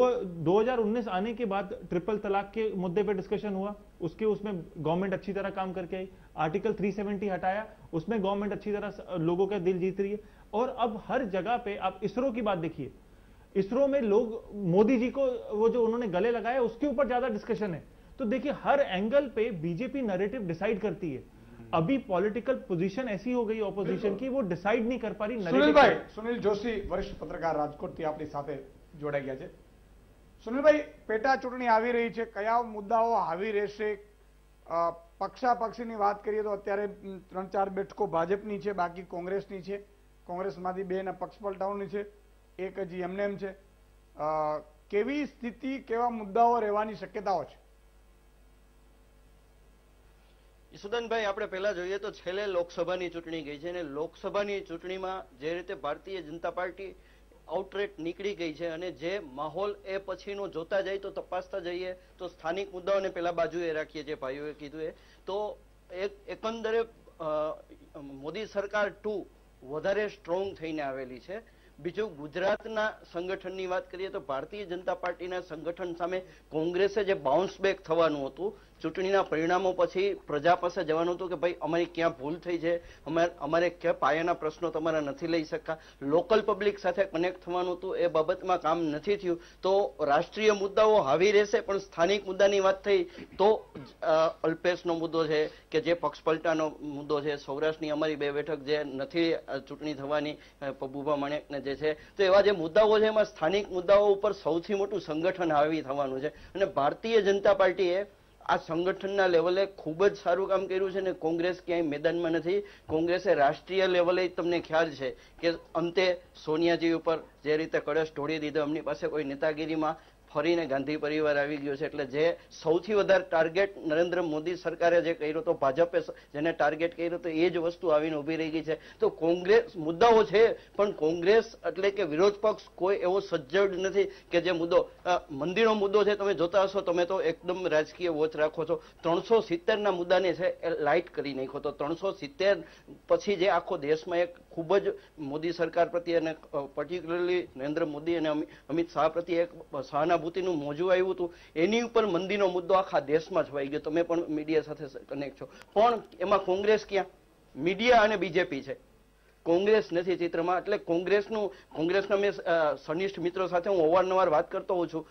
उन्नीस आने के बाद ट्रिपल तलाक के मुद्दे पे डिस्कशन हुआ उसके उसमें गवर्नमेंट अच्छी तरह काम करके आई आर्टिकल 370 हटाया उसमें गवर्नमेंट अच्छी तरह लोगों का दिल जीत रही है और अब हर जगह पे आप इसरो की बात देखिए इसरो में लोग मोदी जी को वो जो उन्होंने गले लगाया उसके ऊपर ज्यादा डिस्कशन है तो देखिए हर एंगल पे बीजेपी नरेटिव डिसाइड करती है अभी पॉलिटिकल पोजीशन ऐसी हो गई ऑपोजिशन की वो ડિસાઇડ નહીં કરી પા રહી સુનિલભાઈ સુનિલ જોશી વરિષ્ઠ પત્રકાર રાજકોટથી આપણી સાથે જોડાઈ ગયા છે સુનિલભાઈ પેટા ચૂંટણી આવી રહી છે કયા મુદ્દાઓ આવી રહેશે પક્ષાપક્ષીની વાત કરીએ તો અત્યારે ત્રણ ચાર બેઠકો ભાજપની છે બાકી કોંગ્રેસની છે કોંગ્રેસમાંથી બે ના પક્ષ પલટાઓની છે એક હજી એમને એમ છે કેવી સ્થિતિ કેવા મુદ્દાઓ રહેવાની શક્યતાઓ છે ઈસુદનભાઈ આપણે પહેલા જોઈએ તો છેલ્લે લોકસભાની ચૂંટણી ગઈ છે અને લોકસભાની ચૂંટણીમાં જે રીતે ભારતીય જનતા પાર્ટી આઉટરેટ નીકળી ગઈ છે અને જે માહોલ એ પછીનો જોતા જાય તો તપાસતા જઈએ તો સ્થાનિક મુદ્દાઓને પહેલા બાજુએ રાખીએ જે ભાઈઓએ કીધું એ તો એક એકંદરે મોદી સરકાર ટુ વધારે સ્ટ્રોંગ થઈને આવેલી છે બીજું ગુજરાતના સંગઠનની વાત કરીએ તો ભારતીય જનતા પાર્ટીના સંગઠન સામે કોંગ્રેસે જે બાઉન્સ બેક થવાનું હતું ચૂંટણીના પરિણામો પછી પ્રજા પાસે જવાનું હતું કે ભાઈ અમારી ક્યાં ભૂલ થઈ છે અમારે અમારે ક્યાં પાયાના પ્રશ્નો તમારા નથી લઈ શકતા લોકલ પબ્લિક સાથે કનેક્ટ થવાનું હતું એ બાબતમાં કામ નથી થયું તો રાષ્ટ્રીય મુદ્દાઓ હાવી રહેશે પણ સ્થાનિક મુદ્દાની વાત થઈ તો અલ્પેશનો મુદ્દો છે કે જે પક્ષપલટાનો મુદ્દો છે સૌરાષ્ટ્રની અમારી બે બેઠક જે નથી ચૂંટણી થવાની પબુભા માણેકને જે છે તો એવા જે મુદ્દાઓ છે એમાં સ્થાનિક મુદ્દાઓ ઉપર સૌથી મોટું સંગઠન હાવી થવાનું છે અને ભારતીય જનતા પાર્ટીએ આ સંગઠનના લેવલે ખૂબ જ સારું કામ કર્યું છે ને કોંગ્રેસ ક્યાંય મેદાનમાં નથી કોંગ્રેસે રાષ્ટ્રીય લેવલે તમને ખ્યાલ છે કે અંતે સોનિયાજી ઉપર જે રીતે કળશ ઢોળી દીધો એમની પાસે કોઈ નેતાગીરીમાં ફરીને ગાંધી પરિવાર આવી ગયો છે એટલે જે સૌથી વધારે ટાર્ગેટ નરેન્દ્ર મોદી સરકારે જે કર્યું તો ભાજપે જેને ટાર્ગેટ કર્યું તો એ જ વસ્તુ આવીને ઊભી રહી ગઈ છે તો કોંગ્રેસ મુદ્દાઓ છે પણ કોંગ્રેસ એટલે કે વિરોધ પક્ષ કોઈ એવો સજ્જડ નથી કે જે મુદ્દો મંદિરનો મુદ્દો છે તમે જોતા હશો તમે તો એકદમ રાજકીય વોચ રાખો છો ત્રણસો સિત્તેરના મુદ્દાને છે એ લાઇટ કરી નાખ્યો તો ત્રણસો સિત્તેર પછી જે આખો દેશમાં એક ખૂબ જ મોદી સરકાર પ્રત્યે અને પર્ટિક્યુલરલી નરેન્દ્ર મોદી અને અમિત શાહ પ્રત્યે એક સહાનુભૂતિનું મોજું આવ્યું હતું એની ઉપર મંદીનો મુદ્દો આખા દેશમાં છવાઈ ગયો તમે પણ મીડિયા સાથે કનેક્ટ છો પણ એમાં કોંગ્રેસ ક્યાં મીડિયા અને બીજેપી છે કોંગ્રેસ નથી ચિત્રમાં એટલે કોંગ્રેસનું કોંગ્રેસના મેં સનિષ્ઠ મિત્રો સાથે હું અવારનવાર વાત કરતો હોઉં છું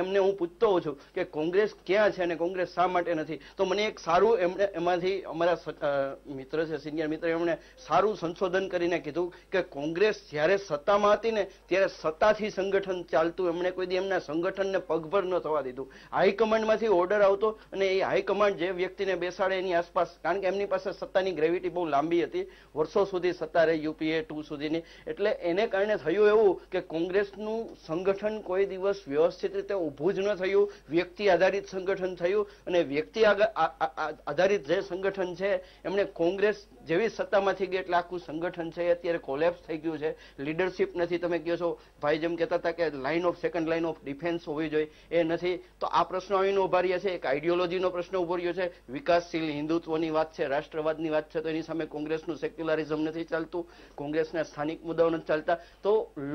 એમને હું પૂછતો હોઉં છું કે કોંગ્રેસ ક્યાં છે અને કોંગ્રેસ શા માટે નથી તો મને એક સારું એમણે એમાંથી અમારા મિત્ર છે સિનિયર મિત્ર એમણે સારું સંશોધન કરીને કીધું કે કોંગ્રેસ જ્યારે સત્તામાં હતી ને ત્યારે સત્તાથી સંગઠન ચાલતું એમણે કોઈ દી એમના સંગઠનને પગભર ન થવા દીધું હાઈકમાન્ડમાંથી ઓર્ડર આવતો અને એ હાઈકમાન્ડ જે વ્યક્તિને બેસાડે એની આસપાસ કારણ કે એમની પાસે સત્તાની ગ્રેવિટી બહુ લાંબી હતી વર્ષો સુધી સત્તા રહી યુપીએ ટુ સુધીની એટલે એને કારણે થયું એવું કે કોંગ્રેસનું સંગઠન કોઈ દિવસ વ્યવસ્થિત રીતે ઊભું જ ન થયું વ્યક્તિ આધારિત સંગઠન થયું અને વ્યક્તિ આધારિત જે સંગઠન છે એમણે કોંગ્રેસ જેવી સત્તામાંથી ગઈ એટલે આખું સંગઠન છે અત્યારે કોલેપ્સ થઈ ગયું છે લીડરશિપ નથી તમે કહો છો ભાઈ જેમ કહેતા હતા કે line of second line of defence હોવી જોઈએ એ નથી તો આ પ્રશ્ન આવીને ઉભા રહ્યા છે એક આઈડિયોલોજીનો પ્રશ્ન ઉભો રહ્યો છે વિકાસશીલ હિન્દુત્વની વાત છે રાષ્ટ્રવાદની વાત છે તો એની સામે કોંગ્રેસનું સેક્યુલરિઝમ નથી ચાલતું કોંગ્રેસના સ્થાનિક મુદ્દાઓ નથી ચાલતા તો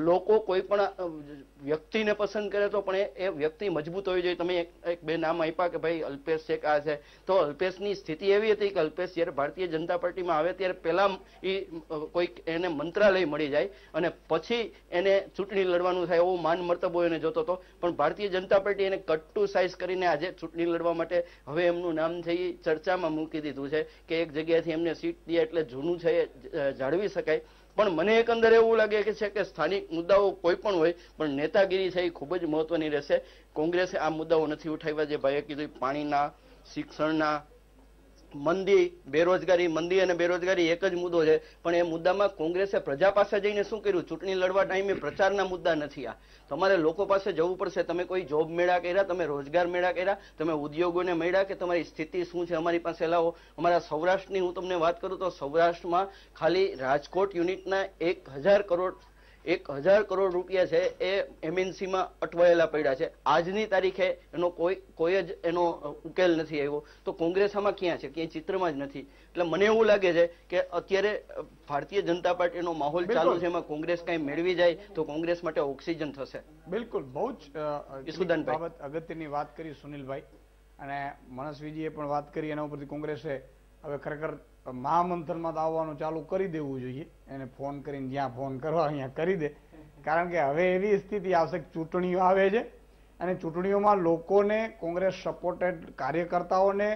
લોકો કોઈ પણ વ્યક્તિને પસંદ કરે તો પણ એ વ્યક્તિ મજબૂત હોવી જોઈએ તમે એક બે નામ આપ્યા કે ભાઈ અલ્પેશ શેખ આ છે તો અલ્પેશની સ્થિતિ એવી હતી કે અલ્પેશ જ્યારે ભારતીય જનતા પાર્ટીમાં આવે ત્યારે પહેલાં એ કોઈક એને મંત્રાલય મળી જાય અને પછી એને ચૂંટણી લડવાનું થાય એવું માન મર્તબો એને જોતો હતો પણ ભારતીય જનતા પાર્ટી એને કટ સાઇઝ કરીને આજે ચૂંટણી લડવા માટે હવે એમનું નામ છે એ ચર્ચામાં મૂકી દીધું છે કે એક જગ્યાએથી એમને સીટ દે એટલે જૂનું છે જાળવી શકે શકાય પણ મને એકંદર એવું લાગે કે છે કે સ્થાનિક મુદ્દાઓ કોઈ પણ હોય પણ નેતાગીરી છે એ ખૂબ જ મહત્વની રહેશે કોંગ્રેસે આ મુદ્દાઓ નથી ઉઠાવ્યા જે ભાઈએ કીધું પાણીના શિક્ષણના મંદી બેરોજગારી મંદી અને બેરોજગારી એક જ મુદ્દો છે પણ એ મુદ્દામાં કોંગ્રેસે પ્રજા પાસે જઈને શું કર્યું ચૂંટણી લડવા ટાઈમે પ્રચારના મુદ્દા નથી આ તમારે લોકો પાસે જવું પડશે તમે કોઈ જોબ મેળા કર્યા તમે રોજગાર મેળા કર્યા તમે ઉદ્યોગોને મળ્યા કે તમારી સ્થિતિ શું છે અમારી પાસે લાવો અમારા સૌરાષ્ટ્રની હું તમને વાત કરું તો સૌરાષ્ટ્રમાં ખાલી રાજકોટ યુનિટના એક હજાર કરોડ એક હજાર કરોડ રૂપિયા છે એ એમએનસીમાં અટવાયેલા પડ્યા છે આજની તારીખે એનો કોઈ કોઈ જ એનો ઉકેલ નથી આવ્યો તો કોંગ્રેસ આમાં ક્યાં છે ક્યાંય ચિત્રમાં જ નથી એટલે મને એવું લાગે છે કે અત્યારે ભારતીય જનતા પાર્ટીનો માહોલ ચાલુ છે એમાં કોંગ્રેસ કઈ મેળવી જાય તો કોંગ્રેસ માટે ઓક્સિજન થશે બિલકુલ બહુ જ બાબત અગત્યની વાત કરી સુનિલભાઈ અને મનસ્વીજીએ પણ વાત કરી એના ઉપરથી કોંગ્રેસે હવે ખરેખર મહામંથનમાં તો આવવાનું ચાલુ કરી દેવું જોઈએ એને ફોન કરીને જ્યાં ફોન કરવા અહીંયા કરી દે કારણ કે હવે એવી સ્થિતિ આવશે કે ચૂંટણીઓ આવે છે અને ચૂંટણીઓમાં લોકોને કોંગ્રેસ સપોર્ટેડ કાર્યકર્તાઓને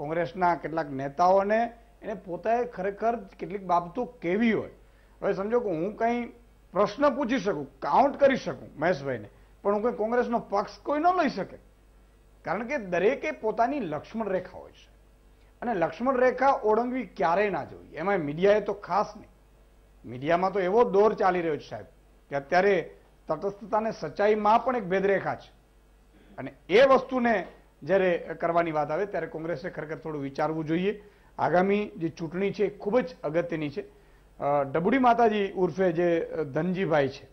કોંગ્રેસના કેટલાક નેતાઓને એને પોતાએ ખરેખર કેટલીક બાબતો કેવી હોય હવે સમજો કે હું કંઈ પ્રશ્ન પૂછી શકું કાઉન્ટ કરી શકું મહેશભાઈને પણ હું કંઈ કોંગ્રેસનો પક્ષ કોઈ ન લઈ શકે કારણ કે દરેકે પોતાની લક્ષ્મણ રેખા હોય છે અને લક્ષ્મણ રેખા ઓળંગવી ક્યારેય ના જોઈએ એમાં મીડિયાએ તો ખાસ નહીં મીડિયામાં તો એવો દોર ચાલી રહ્યો છે સાહેબ કે અત્યારે તટસ્થતાને સચ્ચાઈમાં પણ એક ભેદરેખા છે અને એ વસ્તુને જ્યારે કરવાની વાત આવે ત્યારે કોંગ્રેસે ખરેખર થોડું વિચારવું જોઈએ આગામી જે ચૂંટણી છે ખૂબ જ અગત્યની છે ડબુડી માતાજી ઉર્ફે જે ધનજીભાઈ છે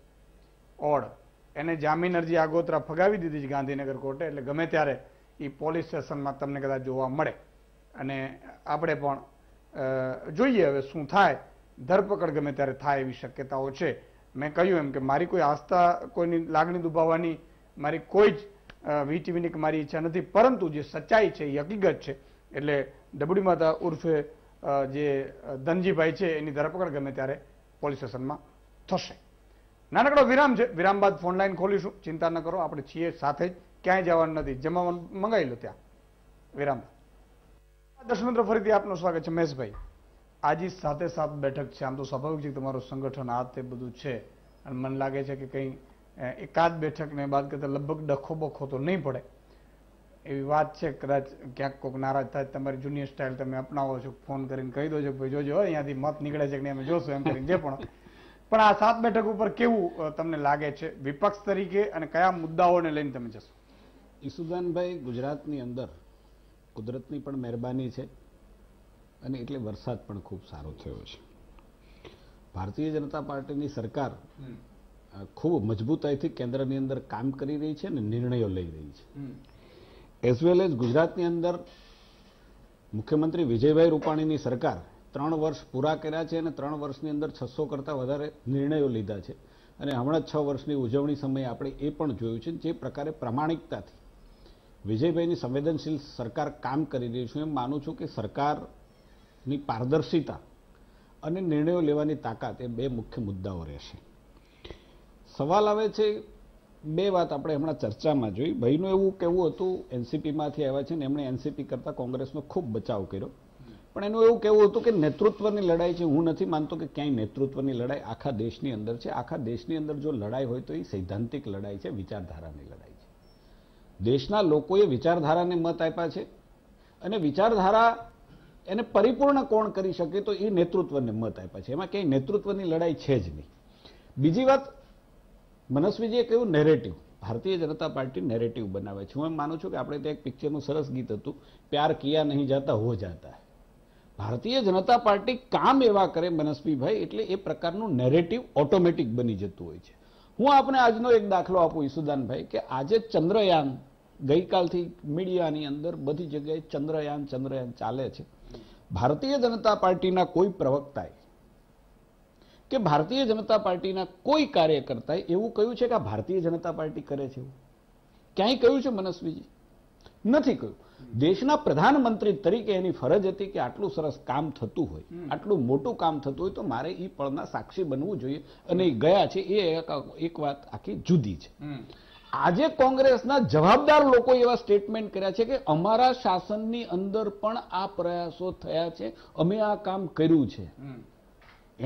ઓડ એને જામીન અરજી આગોતરા ફગાવી દીધી છે ગાંધીનગર કોર્ટે એટલે ગમે ત્યારે એ પોલીસ સ્ટેશનમાં તમને કદાચ જોવા મળે અને આપણે પણ જોઈએ હવે શું થાય ધરપકડ ગમે ત્યારે થાય એવી શક્યતાઓ છે મેં કહ્યું એમ કે મારી કોઈ આસ્થા કોઈની લાગણી દુભાવવાની મારી કોઈ જ વીટીવીની મારી ઈચ્છા નથી પરંતુ જે સચ્ચાઈ છે એ હકીકત છે એટલે ડબડી માતા ઉર્ફે જે ધનજીભાઈ છે એની ધરપકડ ગમે ત્યારે પોલીસ સ્ટેશનમાં થશે નાનકડો વિરામ છે વિરામ બાદ ફોન લાઈન ખોલીશું ચિંતા ન કરો આપણે છીએ સાથે જ ક્યાંય જવાનું નથી જમાવાનું મંગાવી લો ત્યાં વિરામ દર્શક ફરીથી આપનું સ્વાગત છે મહેશભાઈ આજે સાથે સાત બેઠક છે આમ તો સ્વાભાવિક છે તમારું સંગઠન આ તે બધું છે અને મને લાગે છે કે કંઈ એકાદ બેઠકને બાદ કરતા લગભગ ડખો બખો તો નહીં પડે એવી વાત છે કદાચ ક્યાંક કોઈક નારાજ થાય તમારી જુનિયર સ્ટાઇલ તમે અપનાવો છો ફોન કરીને કહી દો છો કે ભાઈ જોજો અહીંયાથી મત નીકળે છે કે અમે જોશું એમ કરીને જે પણ પણ આ સાત બેઠક ઉપર કેવું તમને લાગે છે વિપક્ષ તરીકે અને કયા મુદ્દાઓને લઈને તમે જશો ઈસુદાનભાઈ ગુજરાતની અંદર કુદરતની પણ મહેરબાની છે અને એટલે વરસાદ પણ ખૂબ સારો થયો છે ભારતીય જનતા પાર્ટીની સરકાર ખૂબ મજબૂતાઈથી કેન્દ્રની અંદર કામ કરી રહી છે અને નિર્ણયો લઈ રહી છે એઝ વેલ એઝ ગુજરાતની અંદર મુખ્યમંત્રી વિજયભાઈ રૂપાણીની સરકાર ત્રણ વર્ષ પૂરા કર્યા છે અને ત્રણ વર્ષની અંદર છસો કરતાં વધારે નિર્ણયો લીધા છે અને હમણાં છ વર્ષની ઉજવણી સમયે આપણે એ પણ જોયું છે જે પ્રકારે પ્રામાણિકતાથી વિજયભાઈની સંવેદનશીલ સરકાર કામ કરી રહી છું એમ માનું છું કે સરકારની પારદર્શિતા અને નિર્ણયો લેવાની તાકાત એ બે મુખ્ય મુદ્દાઓ રહેશે સવાલ આવે છે બે વાત આપણે હમણાં ચર્ચામાં જોઈ ભાઈનું એવું કહેવું હતું એનસીપીમાંથી આવ્યા છે ને એમણે એનસીપી કરતાં કોંગ્રેસનો ખૂબ બચાવ કર્યો પણ એનું એવું કહેવું હતું કે નેતૃત્વની લડાઈ છે હું નથી માનતો કે ક્યાંય નેતૃત્વની લડાઈ આખા દેશની અંદર છે આખા દેશની અંદર જો લડાઈ હોય તો એ સૈદ્ધાંતિક લડાઈ છે વિચારધારાની લડાઈ દેશના લોકોએ વિચારધારાને મત આપ્યા છે અને વિચારધારા એને પરિપૂર્ણ કોણ કરી શકે તો એ નેતૃત્વને મત આપ્યા છે એમાં ક્યાંય નેતૃત્વની લડાઈ છે જ નહીં બીજી વાત મનસ્વીજીએ કહ્યું નેરેટિવ ભારતીય જનતા પાર્ટી નેરેટિવ બનાવે છે હું એમ માનું છું કે આપણે ત્યાં એક પિક્ચરનું સરસ ગીત હતું પ્યાર કિયા નહીં જાતા હો જાતા ભારતીય જનતા પાર્ટી કામ એવા કરે મનસ્વીભાઈ એટલે એ પ્રકારનું નેરેટિવ ઓટોમેટિક બની જતું હોય છે હું આપને આજનો એક દાખલો આપું ઈસુદાનભાઈ કે આજે ચંદ્રયાન ગઈકાલથી મીડિયાની અંદર બધી જગ્યાએ ચંદ્રયાન ચંદ્રયાન ચાલે છે ભારતીય જનતા પાર્ટીના કોઈ પ્રવક્તાએ કે ભારતીય જનતા પાર્ટીના કોઈ કાર્યકર્તાએ એવું કહ્યું છે કે આ ભારતીય જનતા પાર્ટી કરે છે એવું ક્યાંય કહ્યું છે મનસ્વીજી નથી કહ્યું દેશના પ્રધાનમંત્રી તરીકે એની ફરજ હતી કે આટલું સરસ કામ થતું હોય આટલું મોટું કામ થતું હોય તો મારે એ પળના સાક્ષી બનવું જોઈએ અને એ ગયા છે એ એક વાત આખી જુદી છે આજે કોંગ્રેસના જવાબદાર લોકો એવા સ્ટેટમેન્ટ કર્યા છે કે અમારા શાસનની અંદર પણ આ પ્રયાસો થયા છે અમે આ કામ કર્યું છે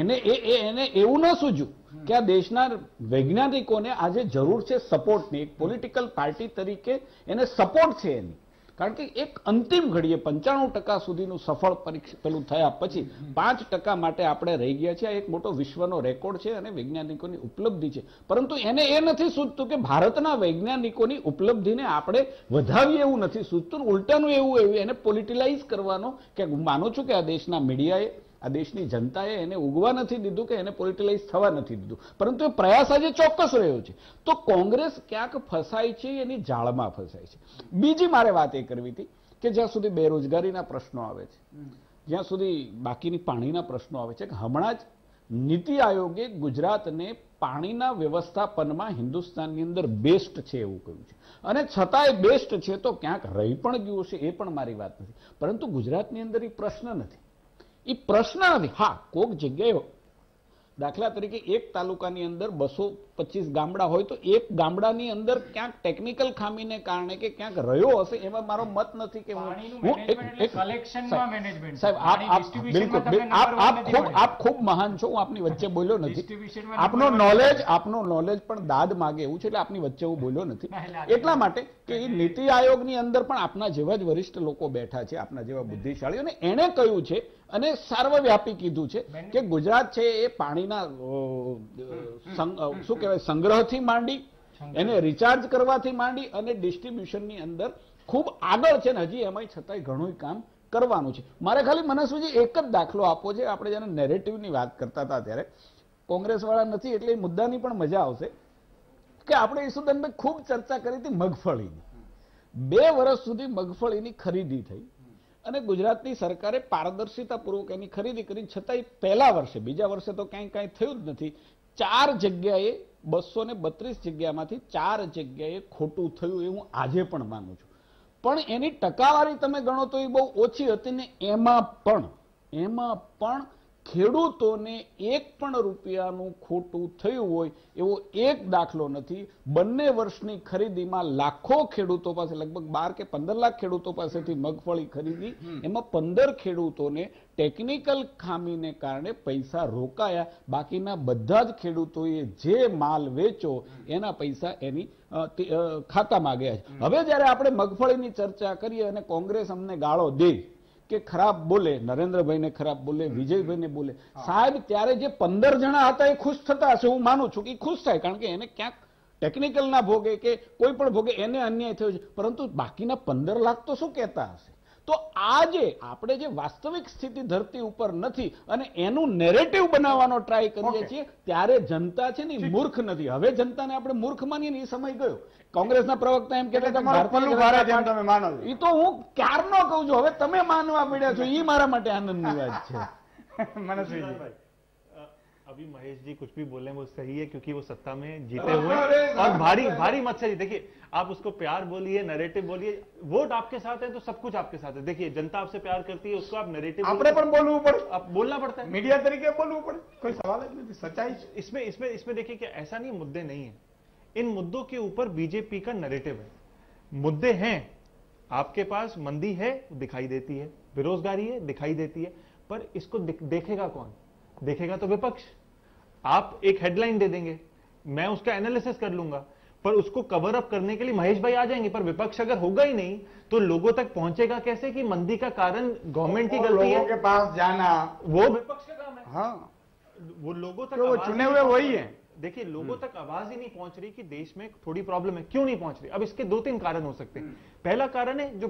એને એ એને એવું ન સૂજ્યું કે આ દેશના વૈજ્ઞાનિકોને આજે જરૂર છે સપોર્ટની એક પોલિટિકલ પાર્ટી તરીકે એને સપોર્ટ છે એની કારણ કે એક અંતિમ ઘડીએ પંચાણું ટકા સુધીનું સફળ પરીક્ષા પેલું થયા પછી પાંચ ટકા માટે આપણે રહી ગયા છીએ આ એક મોટો વિશ્વનો રેકોર્ડ છે અને વૈજ્ઞાનિકોની ઉપલબ્ધિ છે પરંતુ એને એ નથી સૂચતું કે ભારતના વૈજ્ઞાનિકોની ઉપલબ્ધિને આપણે વધાવીએ એવું નથી સૂચતું ઉલટાનું એવું એવું એને પોલિટિલાઇઝ કરવાનો કે માનું છું કે આ દેશના મીડિયાએ આ દેશની જનતાએ એને ઉગવા નથી દીધું કે એને પોલિટિલાઇઝ થવા નથી દીધું પરંતુ એ પ્રયાસ આજે ચોક્કસ રહ્યો છે તો કોંગ્રેસ ક્યાંક ફસાય છે એની જાળમાં ફસાય છે બીજી મારે વાત એ કરવી હતી કે જ્યાં સુધી બેરોજગારીના પ્રશ્નો આવે છે જ્યાં સુધી બાકીની પાણીના પ્રશ્નો આવે છે કે હમણાં જ નીતિ આયોગે ગુજરાતને પાણીના વ્યવસ્થાપનમાં હિન્દુસ્તાનની અંદર બેસ્ટ છે એવું કહ્યું છે અને છતાંય બેસ્ટ છે તો ક્યાંક રહી પણ ગયું છે એ પણ મારી વાત નથી પરંતુ ગુજરાતની અંદર એ પ્રશ્ન નથી એ પ્રશ્ન આવે હા કોઈક જગ્યાએ દાખલા તરીકે એક તાલુકાની અંદર બસો પચીસ ગામડા હોય તો એક ગામડાની અંદર ક્યાંક ટેકનિકલ ખામીને કારણે કે ક્યાંક રહ્યો હશે એમાં મારો મત નથી કે આપ ખૂબ મહાન છો હું આપની વચ્ચે બોલ્યો નથી આપનો નોલેજ આપનો નોલેજ પણ દાદ માગે એવું છે એટલે આપની વચ્ચે હું બોલ્યો નથી એટલા માટે કે એ નીતિ આયોગની અંદર પણ આપના જેવા જ વરિષ્ઠ લોકો બેઠા છે આપના જેવા બુદ્ધિશાળીઓ અને એણે કહ્યું છે અને સર્વવ્યાપી કીધું છે કે ગુજરાત છે એ પાણીના શું કહેવાય સંગ્રહથી માંડી એને રિચાર્જ કરવાથી માંડી અને ડિસ્ટ્રીબ્યુશનની અંદર ખૂબ આગળ છે ને હજી એમાંય છતાંય ઘણું કામ કરવાનું છે મારે ખાલી મનસ્વીજી એક જ દાખલો આપવો છે આપણે જેને નેરેટિવની વાત કરતા હતા ત્યારે કોંગ્રેસવાળા નથી એટલે એ મુદ્દાની પણ મજા આવશે કે આપણે ઈસુદનભાઈ ખૂબ ચર્ચા કરી હતી મગફળીની બે વર્ષ સુધી મગફળીની ખરીદી થઈ અને ગુજરાતની સરકારે પારદર્શિતાપૂર્વક એની ખરીદી કરી છતાંય પહેલા વર્ષે બીજા વર્ષે તો કાંઈ કાંઈ થયું જ નથી ચાર જગ્યાએ બસો ને બત્રીસ જગ્યામાંથી ચાર જગ્યાએ ખોટું થયું એ હું આજે પણ માનું છું પણ એની ટકાવારી તમે ગણો તો એ બહુ ઓછી હતી ને એમાં પણ એમાં પણ ખેડૂતોને એક પણ રૂપિયાનું ખોટું થયું હોય એવો એક દાખલો નથી બંને વર્ષની ખરીદીમાં લાખો ખેડૂતો પાસે લગભગ બાર કે પંદર લાખ ખેડૂતો પાસેથી મગફળી ખરીદી એમાં પંદર ખેડૂતોને ટેકનિકલ ખામીને કારણે પૈસા રોકાયા બાકીના બધા જ ખેડૂતોએ જે માલ વેચો એના પૈસા એની ખાતામાં ગયા છે હવે જ્યારે આપણે મગફળીની ચર્ચા કરીએ અને કોંગ્રેસ અમને ગાળો દે કે ખરાબ બોલે નરેન્દ્રભાઈને ખરાબ બોલે વિજયભાઈને બોલે સાહેબ ત્યારે જે પંદર જણા હતા એ ખુશ થતા હશે હું માનું છું કે ખુશ થાય કારણ કે એને ક્યાંક ટેકનિકલ ના ભોગે કે કોઈ પણ ભોગે એને અન્યાય થયો છે પરંતુ બાકીના પંદર લાખ તો શું કહેતા હશે તો આજે આપણે જે વાસ્તવિક સ્થિતિ ધરતી ઉપર નથી અને એનું નેરેટિવ બનાવવાનો ટ્રાય કરીએ છીએ ત્યારે જનતા છે ને મૂર્ખ નથી હવે જનતાને આપણે મૂર્ખ માનીએ ને એ સમય ગયો કોંગ્રેસના પ્રવક્તા એમ કહેતા એ તો હું ક્યારનો કહું છું હવે તમે માનવા પડ્યા છો એ મારા માટે આનંદની વાત છે (laughs) મનસ્વીજી अभी महेश जी कुछ भी बोले वो सही है क्योंकि वो सत्ता में जीते हुए और भारी भारी मत से देखिए आप उसको प्यार बोलिए नरेटिव बोलिए वोट आपके साथ है तो सब कुछ आपके साथ है देखिए जनता आपसे प्यार करती है उसको आप नरेटिव अपने पर बोलना पड़े आप बोलना पड़ता है मीडिया तरीके बोलू पड़े कोई सवाल है सच्चाई इसमें इसमें इसमें देखिए कि ऐसा नहीं मुद्दे नहीं है इन मुद्दों के ऊपर बीजेपी का नरेटिव है मुद्दे हैं आपके पास मंदी है दिखाई देती है बेरोजगारी है दिखाई देती है पर इसको देखेगा कौन देखेगा तो विपक्ष आप एक हेडलाइन दे देंगे मैं उसका एनालिसिस कर लूंगा पर उसको कवर अप करने के लिए महेश भाई आ जाएंगे पर विपक्ष अगर होगा ही नहीं तो लोगों तक पहुंचेगा कैसे कि मंदी का कारण गवर्नमेंट की गलती है के पास जाना वो विपक्ष का काम है हाँ वो लोगों तक तो चुने हुए वही है देखिए लोगों हम्म। तक आवाज ही नहीं पहुंच रही कि देश में थोड़ी प्रॉब्लम है क्यों नहीं पहुंच रही अब इसके दो तीन कारण हो सकते हैं हम्म। पहला कारण है जो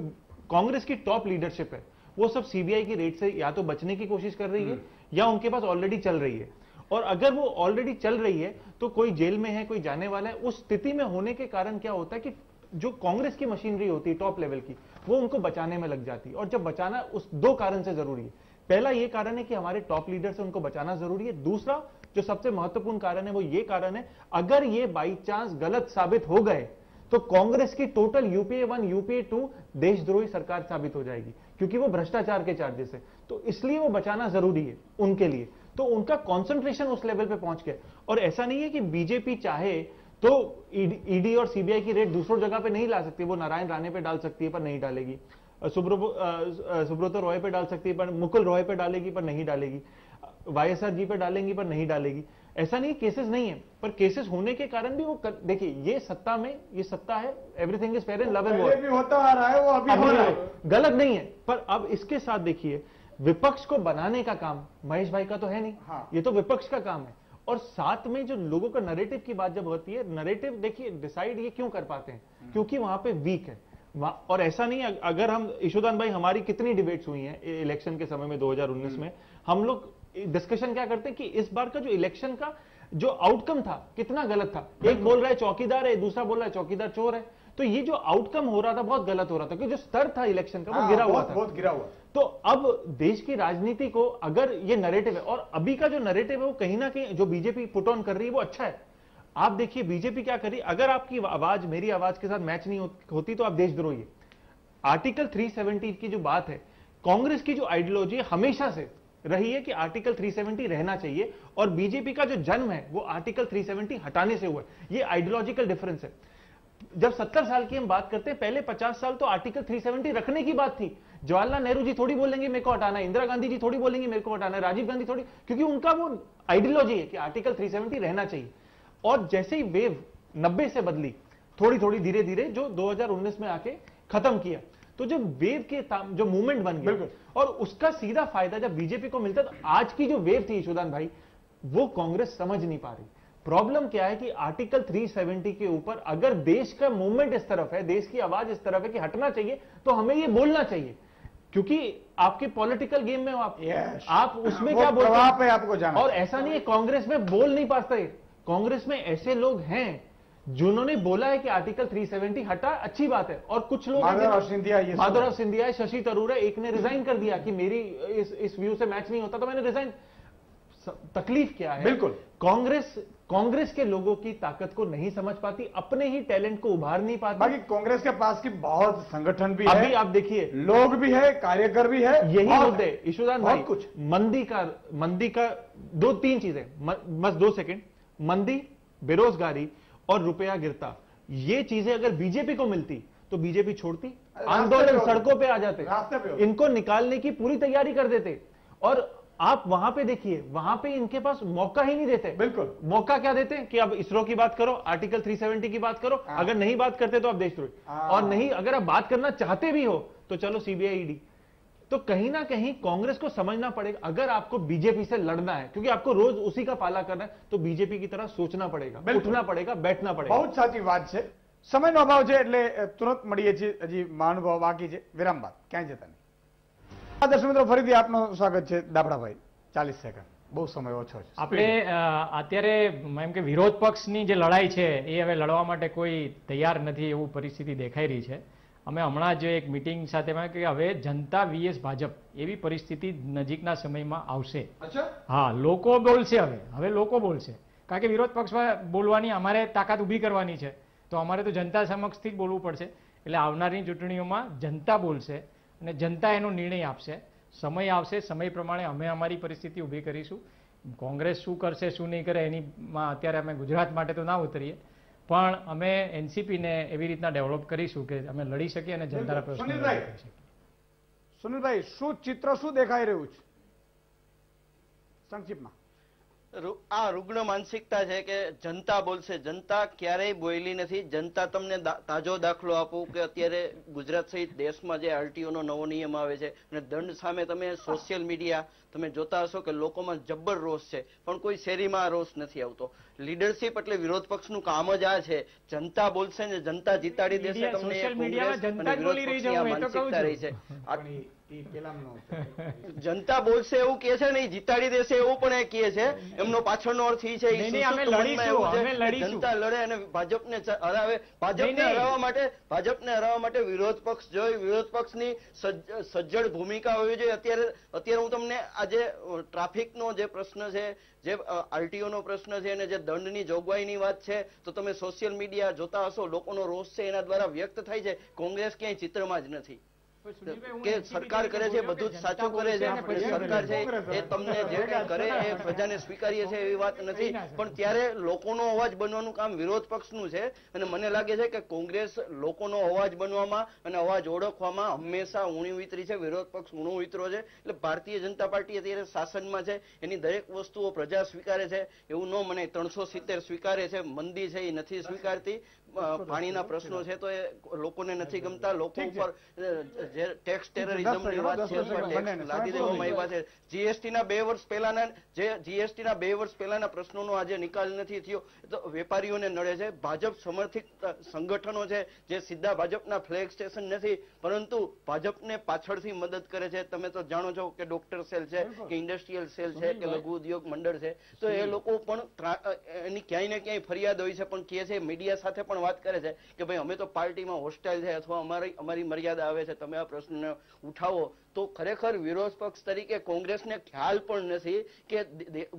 कांग्रेस की टॉप लीडरशिप है वो सब सीबीआई की रेट से या तो बचने की कोशिश कर रही है हम्म। या उनके पास ऑलरेडी चल रही है और अगर वो ऑलरेडी चल रही है तो कोई जेल में है कोई जाने वाला है उस स्थिति में होने के कारण क्या होता है कि जो कांग्रेस की मशीनरी होती है टॉप लेवल की वो उनको बचाने में लग जाती है और जब बचाना उस दो कारण से जरूरी है पहला ये कारण है कि हमारे टॉप लीडर से उनको बचाना जरूरी है दूसरा जो सबसे महत्वपूर्ण कारण है वो ये कारण है अगर ये बाई चांस गलत साबित हो गए तो कांग्रेस की total UPA one UPA two देशद्रोही सरकार साबित हो जाएगी क्योंकि वो भ्रष्टाचार के चार्जेस है तो इसलिए वो बचाना जरूरी है उनके लिए तो उनका कॉन्सेंट्रेशन उस लेवल पे पहुंच गया और ऐसा नहीं है कि बीजेपी चाहे तो ईडी e e और सीबीआई की रेट दूसरों जगह पे नहीं ला सकती वो नारायण राणे पे डाल सकती है पर नहीं डालेगी सुब्रत रॉय पे डाल सकती है पर मुकुल रॉय पे डालेगी पर नहीं डालेगी वाईएसआर जी पे डालेंगी पर नहीं डालेगी ऐसा नहीं केसेस नहीं है पर केसेस होने के कारण भी वो कर... देखिए ये सत्ता में ये सत्ता है everything is fair and love and भी होता आ रहा है वो अभी, अभी हो रहा है गलत नहीं है पर अब इसके साथ देखिए विपक्ष को बनाने का काम महेश भाई का तो है नहीं हाँ। ये तो विपक्ष का काम है और साथ में जो लोगों का नरेटिव की बात जब होती है नरेटिव देखिए डिसाइड ये क्यों कर पाते हैं हम्म। क्योंकि वहां पे वीक है और ऐसा नहीं अगर हम यशोदान भाई हमारी कितनी डिबेट्स हुई हैं इलेक्शन के समय में 2019 हम्म। में हम लोग डिस्कशन क्या करते हैं कि इस बार का जो इलेक्शन का जो आउटकम था कितना गलत था एक बोल रहा है चौकीदार है दूसरा बोल रहा है चौकीदार चोर है तो ये जो आउटकम हो रहा था बहुत गलत हो रहा था क्योंकि जो स्तर था इलेक्शन का वो हाँ, गिरा हुआ था बहुत गिरा हुआ तो अब देश की राजनीति को अगर ये नरेटिव है और अभी का जो नरेटिव है वो कहीं ना कहीं जो बीजेपी पुट ऑन कर रही है वो अच्छा है आप देखिए बीजेपी क्या कर रही है अगर आपकी आवाज मेरी आवाज के साथ मैच नहीं होती तो आप देशद्रोही आर्टिकल थ्री की जो बात है कांग्रेस की जो आइडियोलॉजी हमेशा से रही है कि आर्टिकल 370 रहना चाहिए और बीजेपी का जो जन्म है वो आर्टिकल 370 हटाने से हुआ है ये आइडियोलॉजिकल डिफरेंस है जब 70 साल की हम बात करते हैं पहले 50 साल तो आर्टिकल 370 रखने की बात थी जवाहरलाल नेहरू जी थोड़ी बोलेंगे मेरे को हटाना इंदिरा गांधी जी थोड़ी बोलेंगे मेरे को हटाना राजीव गांधी थोड़ी क्योंकि उनका वो आइडियोलॉजी है कि आर्टिकल थ्री रहना चाहिए और जैसे ही वेव नब्बे से बदली थोड़ी थोड़ी धीरे धीरे जो दो में आके खत्म किया तो जो वेव के जो मूवमेंट बन गया और उसका सीधा फायदा जब बीजेपी को मिलता तो आज की जो वेव थी यशोदान भाई वो कांग्रेस समझ नहीं पा रही प्रॉब्लम क्या है कि आर्टिकल 370 के ऊपर अगर देश का मूवमेंट इस तरफ है देश की आवाज इस तरफ है कि हटना चाहिए तो हमें ये बोलना चाहिए क्योंकि आपके पॉलिटिकल गेम में हो आप yes. आप उसमें क्या बोल रहे हैं आपको जाना और ऐसा नहीं है कांग्रेस में बोल नहीं पाते कांग्रेस में ऐसे लोग हैं जिन्होंने बोला है कि आर्टिकल 370 हटा अच्छी बात है और कुछ लोग माधवराव सिंधिया सिंधिया शशि तरूर है एक ने रिजाइन कर दिया कि मेरी इस इस व्यू से मैच नहीं होता तो मैंने रिजाइन तकलीफ क्या है बिल्कुल कांग्रेस कांग्रेस के लोगों की ताकत को नहीं समझ पाती अपने ही टैलेंट को उभार नहीं पाती बाकी कांग्रेस के पास की बहुत संगठन भी अभी है आप देखिए लोग भी है कार्यकर भी है यही मुद्दे यशुदान भाई कुछ मंदी का मंदी का दो तीन चीजें बस दो सेकंड मंदी बेरोजगारी और रुपया गिरता ये चीजें अगर बीजेपी को मिलती तो बीजेपी छोड़ती आंदोलन सड़कों पे आ जाते पे इनको निकालने की पूरी तैयारी कर देते और आप वहां पे देखिए वहां पे इनके पास मौका ही नहीं देते बिल्कुल मौका क्या देते कि अब इसरो की बात करो आर्टिकल 370 की बात करो हाँ। अगर नहीं बात करते तो आप देशद्रोही हाँ। और नहीं अगर आप बात करना चाहते भी हो तो चलो सीबीआईडी तो कहीं ना कहीं कांग्रेस को समझना पड़ेगा अगर आपको बीजेपी से लड़ना है क्योंकि आपको रोज उसी का पाला करना है तो बीजेपी की तरह सोचना पड़ेगा उठना पड़ेगा बैठना पड़ेगा बहुत સાચી વાત છે સમયનો અભાવ છે એટલે તુરંત મળીએ છીએ હજી મહાનુભાવ બાકી છે વિરામ બાદ ક્યાંય જતા નહીં દર્શક મિત્રો ફરીથી આપનું સ્વાગત છે દાબડાભાઈ ચાલીસ સેકન્ડ બહુ સમય ઓછો છે આપણે અત્યારે એમ કે વિરોધ પક્ષની જે લડાઈ છે એ હવે લડવા માટે કોઈ તૈયાર નથી એવું પરિસ્થિતિ દેખાઈ રહી છે અમે હમણાં જ એક મિટિંગ સાથેમાં કે હવે જનતા વીએસ ભાજપ એવી પરિસ્થિતિ નજીકના સમયમાં આવશે હા લોકો બોલશે હવે હવે લોકો બોલશે કારણ કે વિરોધ પક્ષમાં બોલવાની અમારે તાકાત ઊભી કરવાની છે તો અમારે તો જનતા સમક્ષથી જ બોલવું પડશે એટલે આવનારી ચૂંટણીઓમાં જનતા બોલશે અને જનતા એનો નિર્ણય આપશે સમય આવશે સમય પ્રમાણે અમે અમારી પરિસ્થિતિ ઊભી કરીશું કોંગ્રેસ શું કરશે શું નહીં કરે એનીમાં અત્યારે અમે ગુજરાત માટે તો ના ઉતરીએ પણ અમે એનસીપીને એવી રીતના ડેવલપ કરીશું કે અમે લડી શકીએ અને જનતા પ્રશ્નો સુનિલભાઈ શું ચિત્ર શું દેખાઈ રહ્યું છે સંક્ષિપ્તમાં આ રુગ્ણ માનસિકતા છે કે જનતા બોલશે જનતા ક્યારેય બોલી નથી જનતા તમને તાજો દાખલો આપો કે અત્યારે ગુજરાત સહિત દેશમાં જે આરટીઓનો નવો નિયમ આવે છે અને દંડ સામે તમે સોશિયલ મીડિયા તમે જોતા હશો કે લોકોમાં જબ્બર રોષ છે પણ કોઈ શેરીમાં રોષ નથી આવતો લીડરશિપ એટલે વિરોધ પક્ષનું કામ જ આ છે જનતા બોલશે ને જનતા જીતાડી દેશે તમને વિરોધ પક્ષની આ માનસિકતા રહી છે જનતા બોલશે એવું કે છે નહીં જીતાડી દેશે એવું પણ એ કહે છે એમનો પાછળનો અર્થ એ છે જનતા લડે અને ભાજપને હરાવે ભાજપને હરાવવા માટે ભાજપને હરાવવા માટે વિરોધ પક્ષ જોઈ વિરોધ પક્ષની સજ્જડ ભૂમિકા હોવી જોઈએ અત્યારે અત્યારે હું તમને આજે ટ્રાફિકનો જે પ્રશ્ન છે જે આરટીઓનો પ્રશ્ન છે અને જે દંડની જોગવાઈની વાત છે તો તમે સોશિયલ મીડિયા જોતા હશો લોકોનો રોષ છે એના દ્વારા વ્યક્ત થાય છે કોંગ્રેસ ક્યાંય ચિત્રમાં જ નથી કે સરકાર કરે છે બધું જ સાચું કરે છે સરકાર છે એ તમને જે કરે એ પ્રજાને સ્વીકારીએ છે એવી વાત નથી પણ ત્યારે લોકોનો અવાજ બનવાનું કામ વિરોધ પક્ષનું છે અને મને લાગે છે કે કોંગ્રેસ લોકોનો અવાજ બનવામાં અને અવાજ ઓળખવામાં હંમેશા ઊણી વિતરી છે વિરોધ પક્ષ ઊણો વિતરો છે એટલે ભારતીય જનતા પાર્ટી અત્યારે શાસનમાં છે એની દરેક વસ્તુઓ પ્રજા સ્વીકારે છે એવું ન મને ત્રણસો સિત્તેર સ્વીકારે છે મંદી છે એ નથી સ્વીકારતી પાણીના પ્રશ્નો છે તો એ લોકોને નથી ગમતા લોકો ઉપર જે ટેક્સ ટેરરિઝમની વાત છે લાદી દેવામાં આવ્યા છે જીએસટી ના બે વર્ષ પહેલાના જે જીએસટી ના બે વર્ષ પહેલાના પ્રશ્નોનો આજે નિકાલ નથી થયો તો વેપારીઓને નડે છે ભાજપ સમર્થિત સંગઠનો છે જે સીધા ભાજપના ફ્લેગ સ્ટેશન નથી પરંતુ ભાજપને પાછળથી મદદ કરે છે તમે તો જાણો છો કે ડોક્ટર સેલ છે કે ઇન્ડસ્ટ્રીયલ સેલ છે કે લઘુ ઉદ્યોગ મંડળ છે તો એ લોકો પણ એની ક્યાંય ને ક્યાંય ફરિયાદ હોય છે પણ કહે છે મીડિયા સાથે પણ વાત કરે છે કે ભાઈ અમે તો પાર્ટીમાં હોસ્ટાઇલ છે અથવા અમારી અમારી મર્યાદા આવે છે તમે આ પ્રશ્નને ઉઠાવો તો ખરેખર વિરોધ પક્ષ તરીકે કોંગ્રેસને ખ્યાલ પણ નથી કે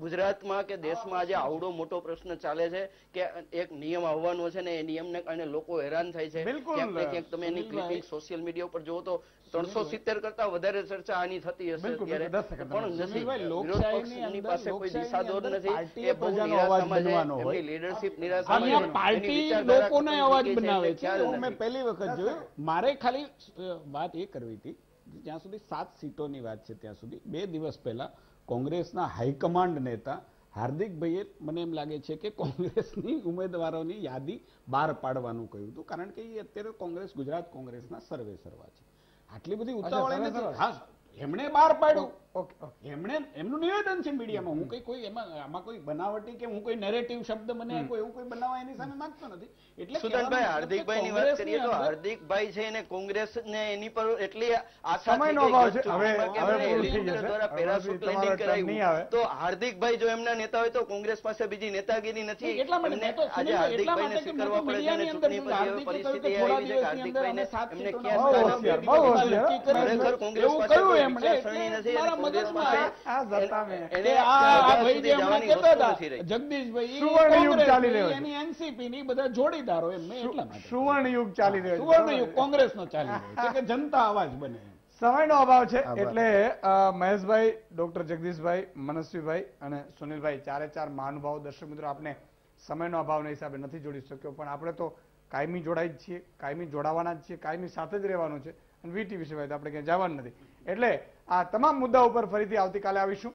ગુજરાતમાં કે દેશમાં આજે આવડો મોટો પ્રશ્ન ચાલે છે કે એક નિયમ આવવાનો છે ને એ નિયમને કારણે લોકો હેરાન થાય છે ક્યાંક તમે એની ક્લિપિંગ સોશિયલ મીડિયા ઉપર જુઓ તો ત્રણસો સિત્તેર કરતા વધારે ચર્ચા આની થતી હશે અત્યારે પણ નથી વિરોધ પક્ષની પાસે કોઈ દિશાદોર નથી એ બહુ નિરાશામાં છે એમની લીડરશિપ નિરાશામાં પાર્ટી લોકોને અવાજ બનાવે છે મેં પહેલી વખત જોયું મારે ખાલી વાત એ કરવી હતી જ્યાં સુધી સાત સીટોની વાત છે ત્યાં સુધી બે દિવસ પહેલાં કોંગ્રેસના હાઈકમાન્ડ નેતા હાર્દિકભાઈએ મને એમ લાગે છે કે કોંગ્રેસની ઉમેદવારોની યાદી બહાર પાડવાનું કહ્યું હતું કારણ કે એ અત્યારે કોંગ્રેસ ગુજરાત કોંગ્રેસના સર્વે સર્વા છે આટલી બધી ઉતાવળ હા એમણે બહાર પાડ્યું એમણે એમનું નિવેદન છે મીડિયામાં હું કઈ કોઈ એમાં આમાં કોઈ બનાવટી કે હું કોઈ નેરેટિવ શબ્દ મને કોઈ એવું કોઈ બનાવવા એની સામે માંગતો નથી એટલે સુધનભાઈ હાર્દિકભાઈ ની વાત કરીએ તો હાર્દિકભાઈ છે એને કોંગ્રેસ ને એની પર એટલી આશા સમયનો અભાવ છે હવે દ્વારા પેરાશૂટ લેન્ડિંગ કરાયું તો હાર્દિકભાઈ જો એમના નેતા હોય તો કોંગ્રેસ પાસે બીજી નેતાગીરી નથી એટલા માટે તો આજે હાર્દિકભાઈને સ્વીકારવા પડે છે ચૂંટણી પરિસ્થિતિ આવી છે હાર્દિકભાઈને એમને ક્યાં સ્થાન આપ્યું ખરેખર કોંગ્રેસ પાસે વિચારસરણી નથી જનતા અવાજ અભાવ છે એટલે મહેશભાઈ ડોક્ટર જગદીશભાઈ મનસ્વીભાઈ અને સુનિલભાઈ ચારે ચાર મહાનુભાવ દર્શક મિત્રો આપણે સમયનો અભાવના હિસાબે નથી જોડી શક્યો પણ આપણે તો કાયમી જોડાઈ જ છીએ કાયમી જોડાવાના જ છીએ કાયમી સાથે જ રહેવાનું છે અને વીટીવી સિવાય તો આપણે ક્યાંય જવાનું નથી એટલે આ તમામ મુદ્દા ઉપર ફરીથી આવતીકાલે આવીશું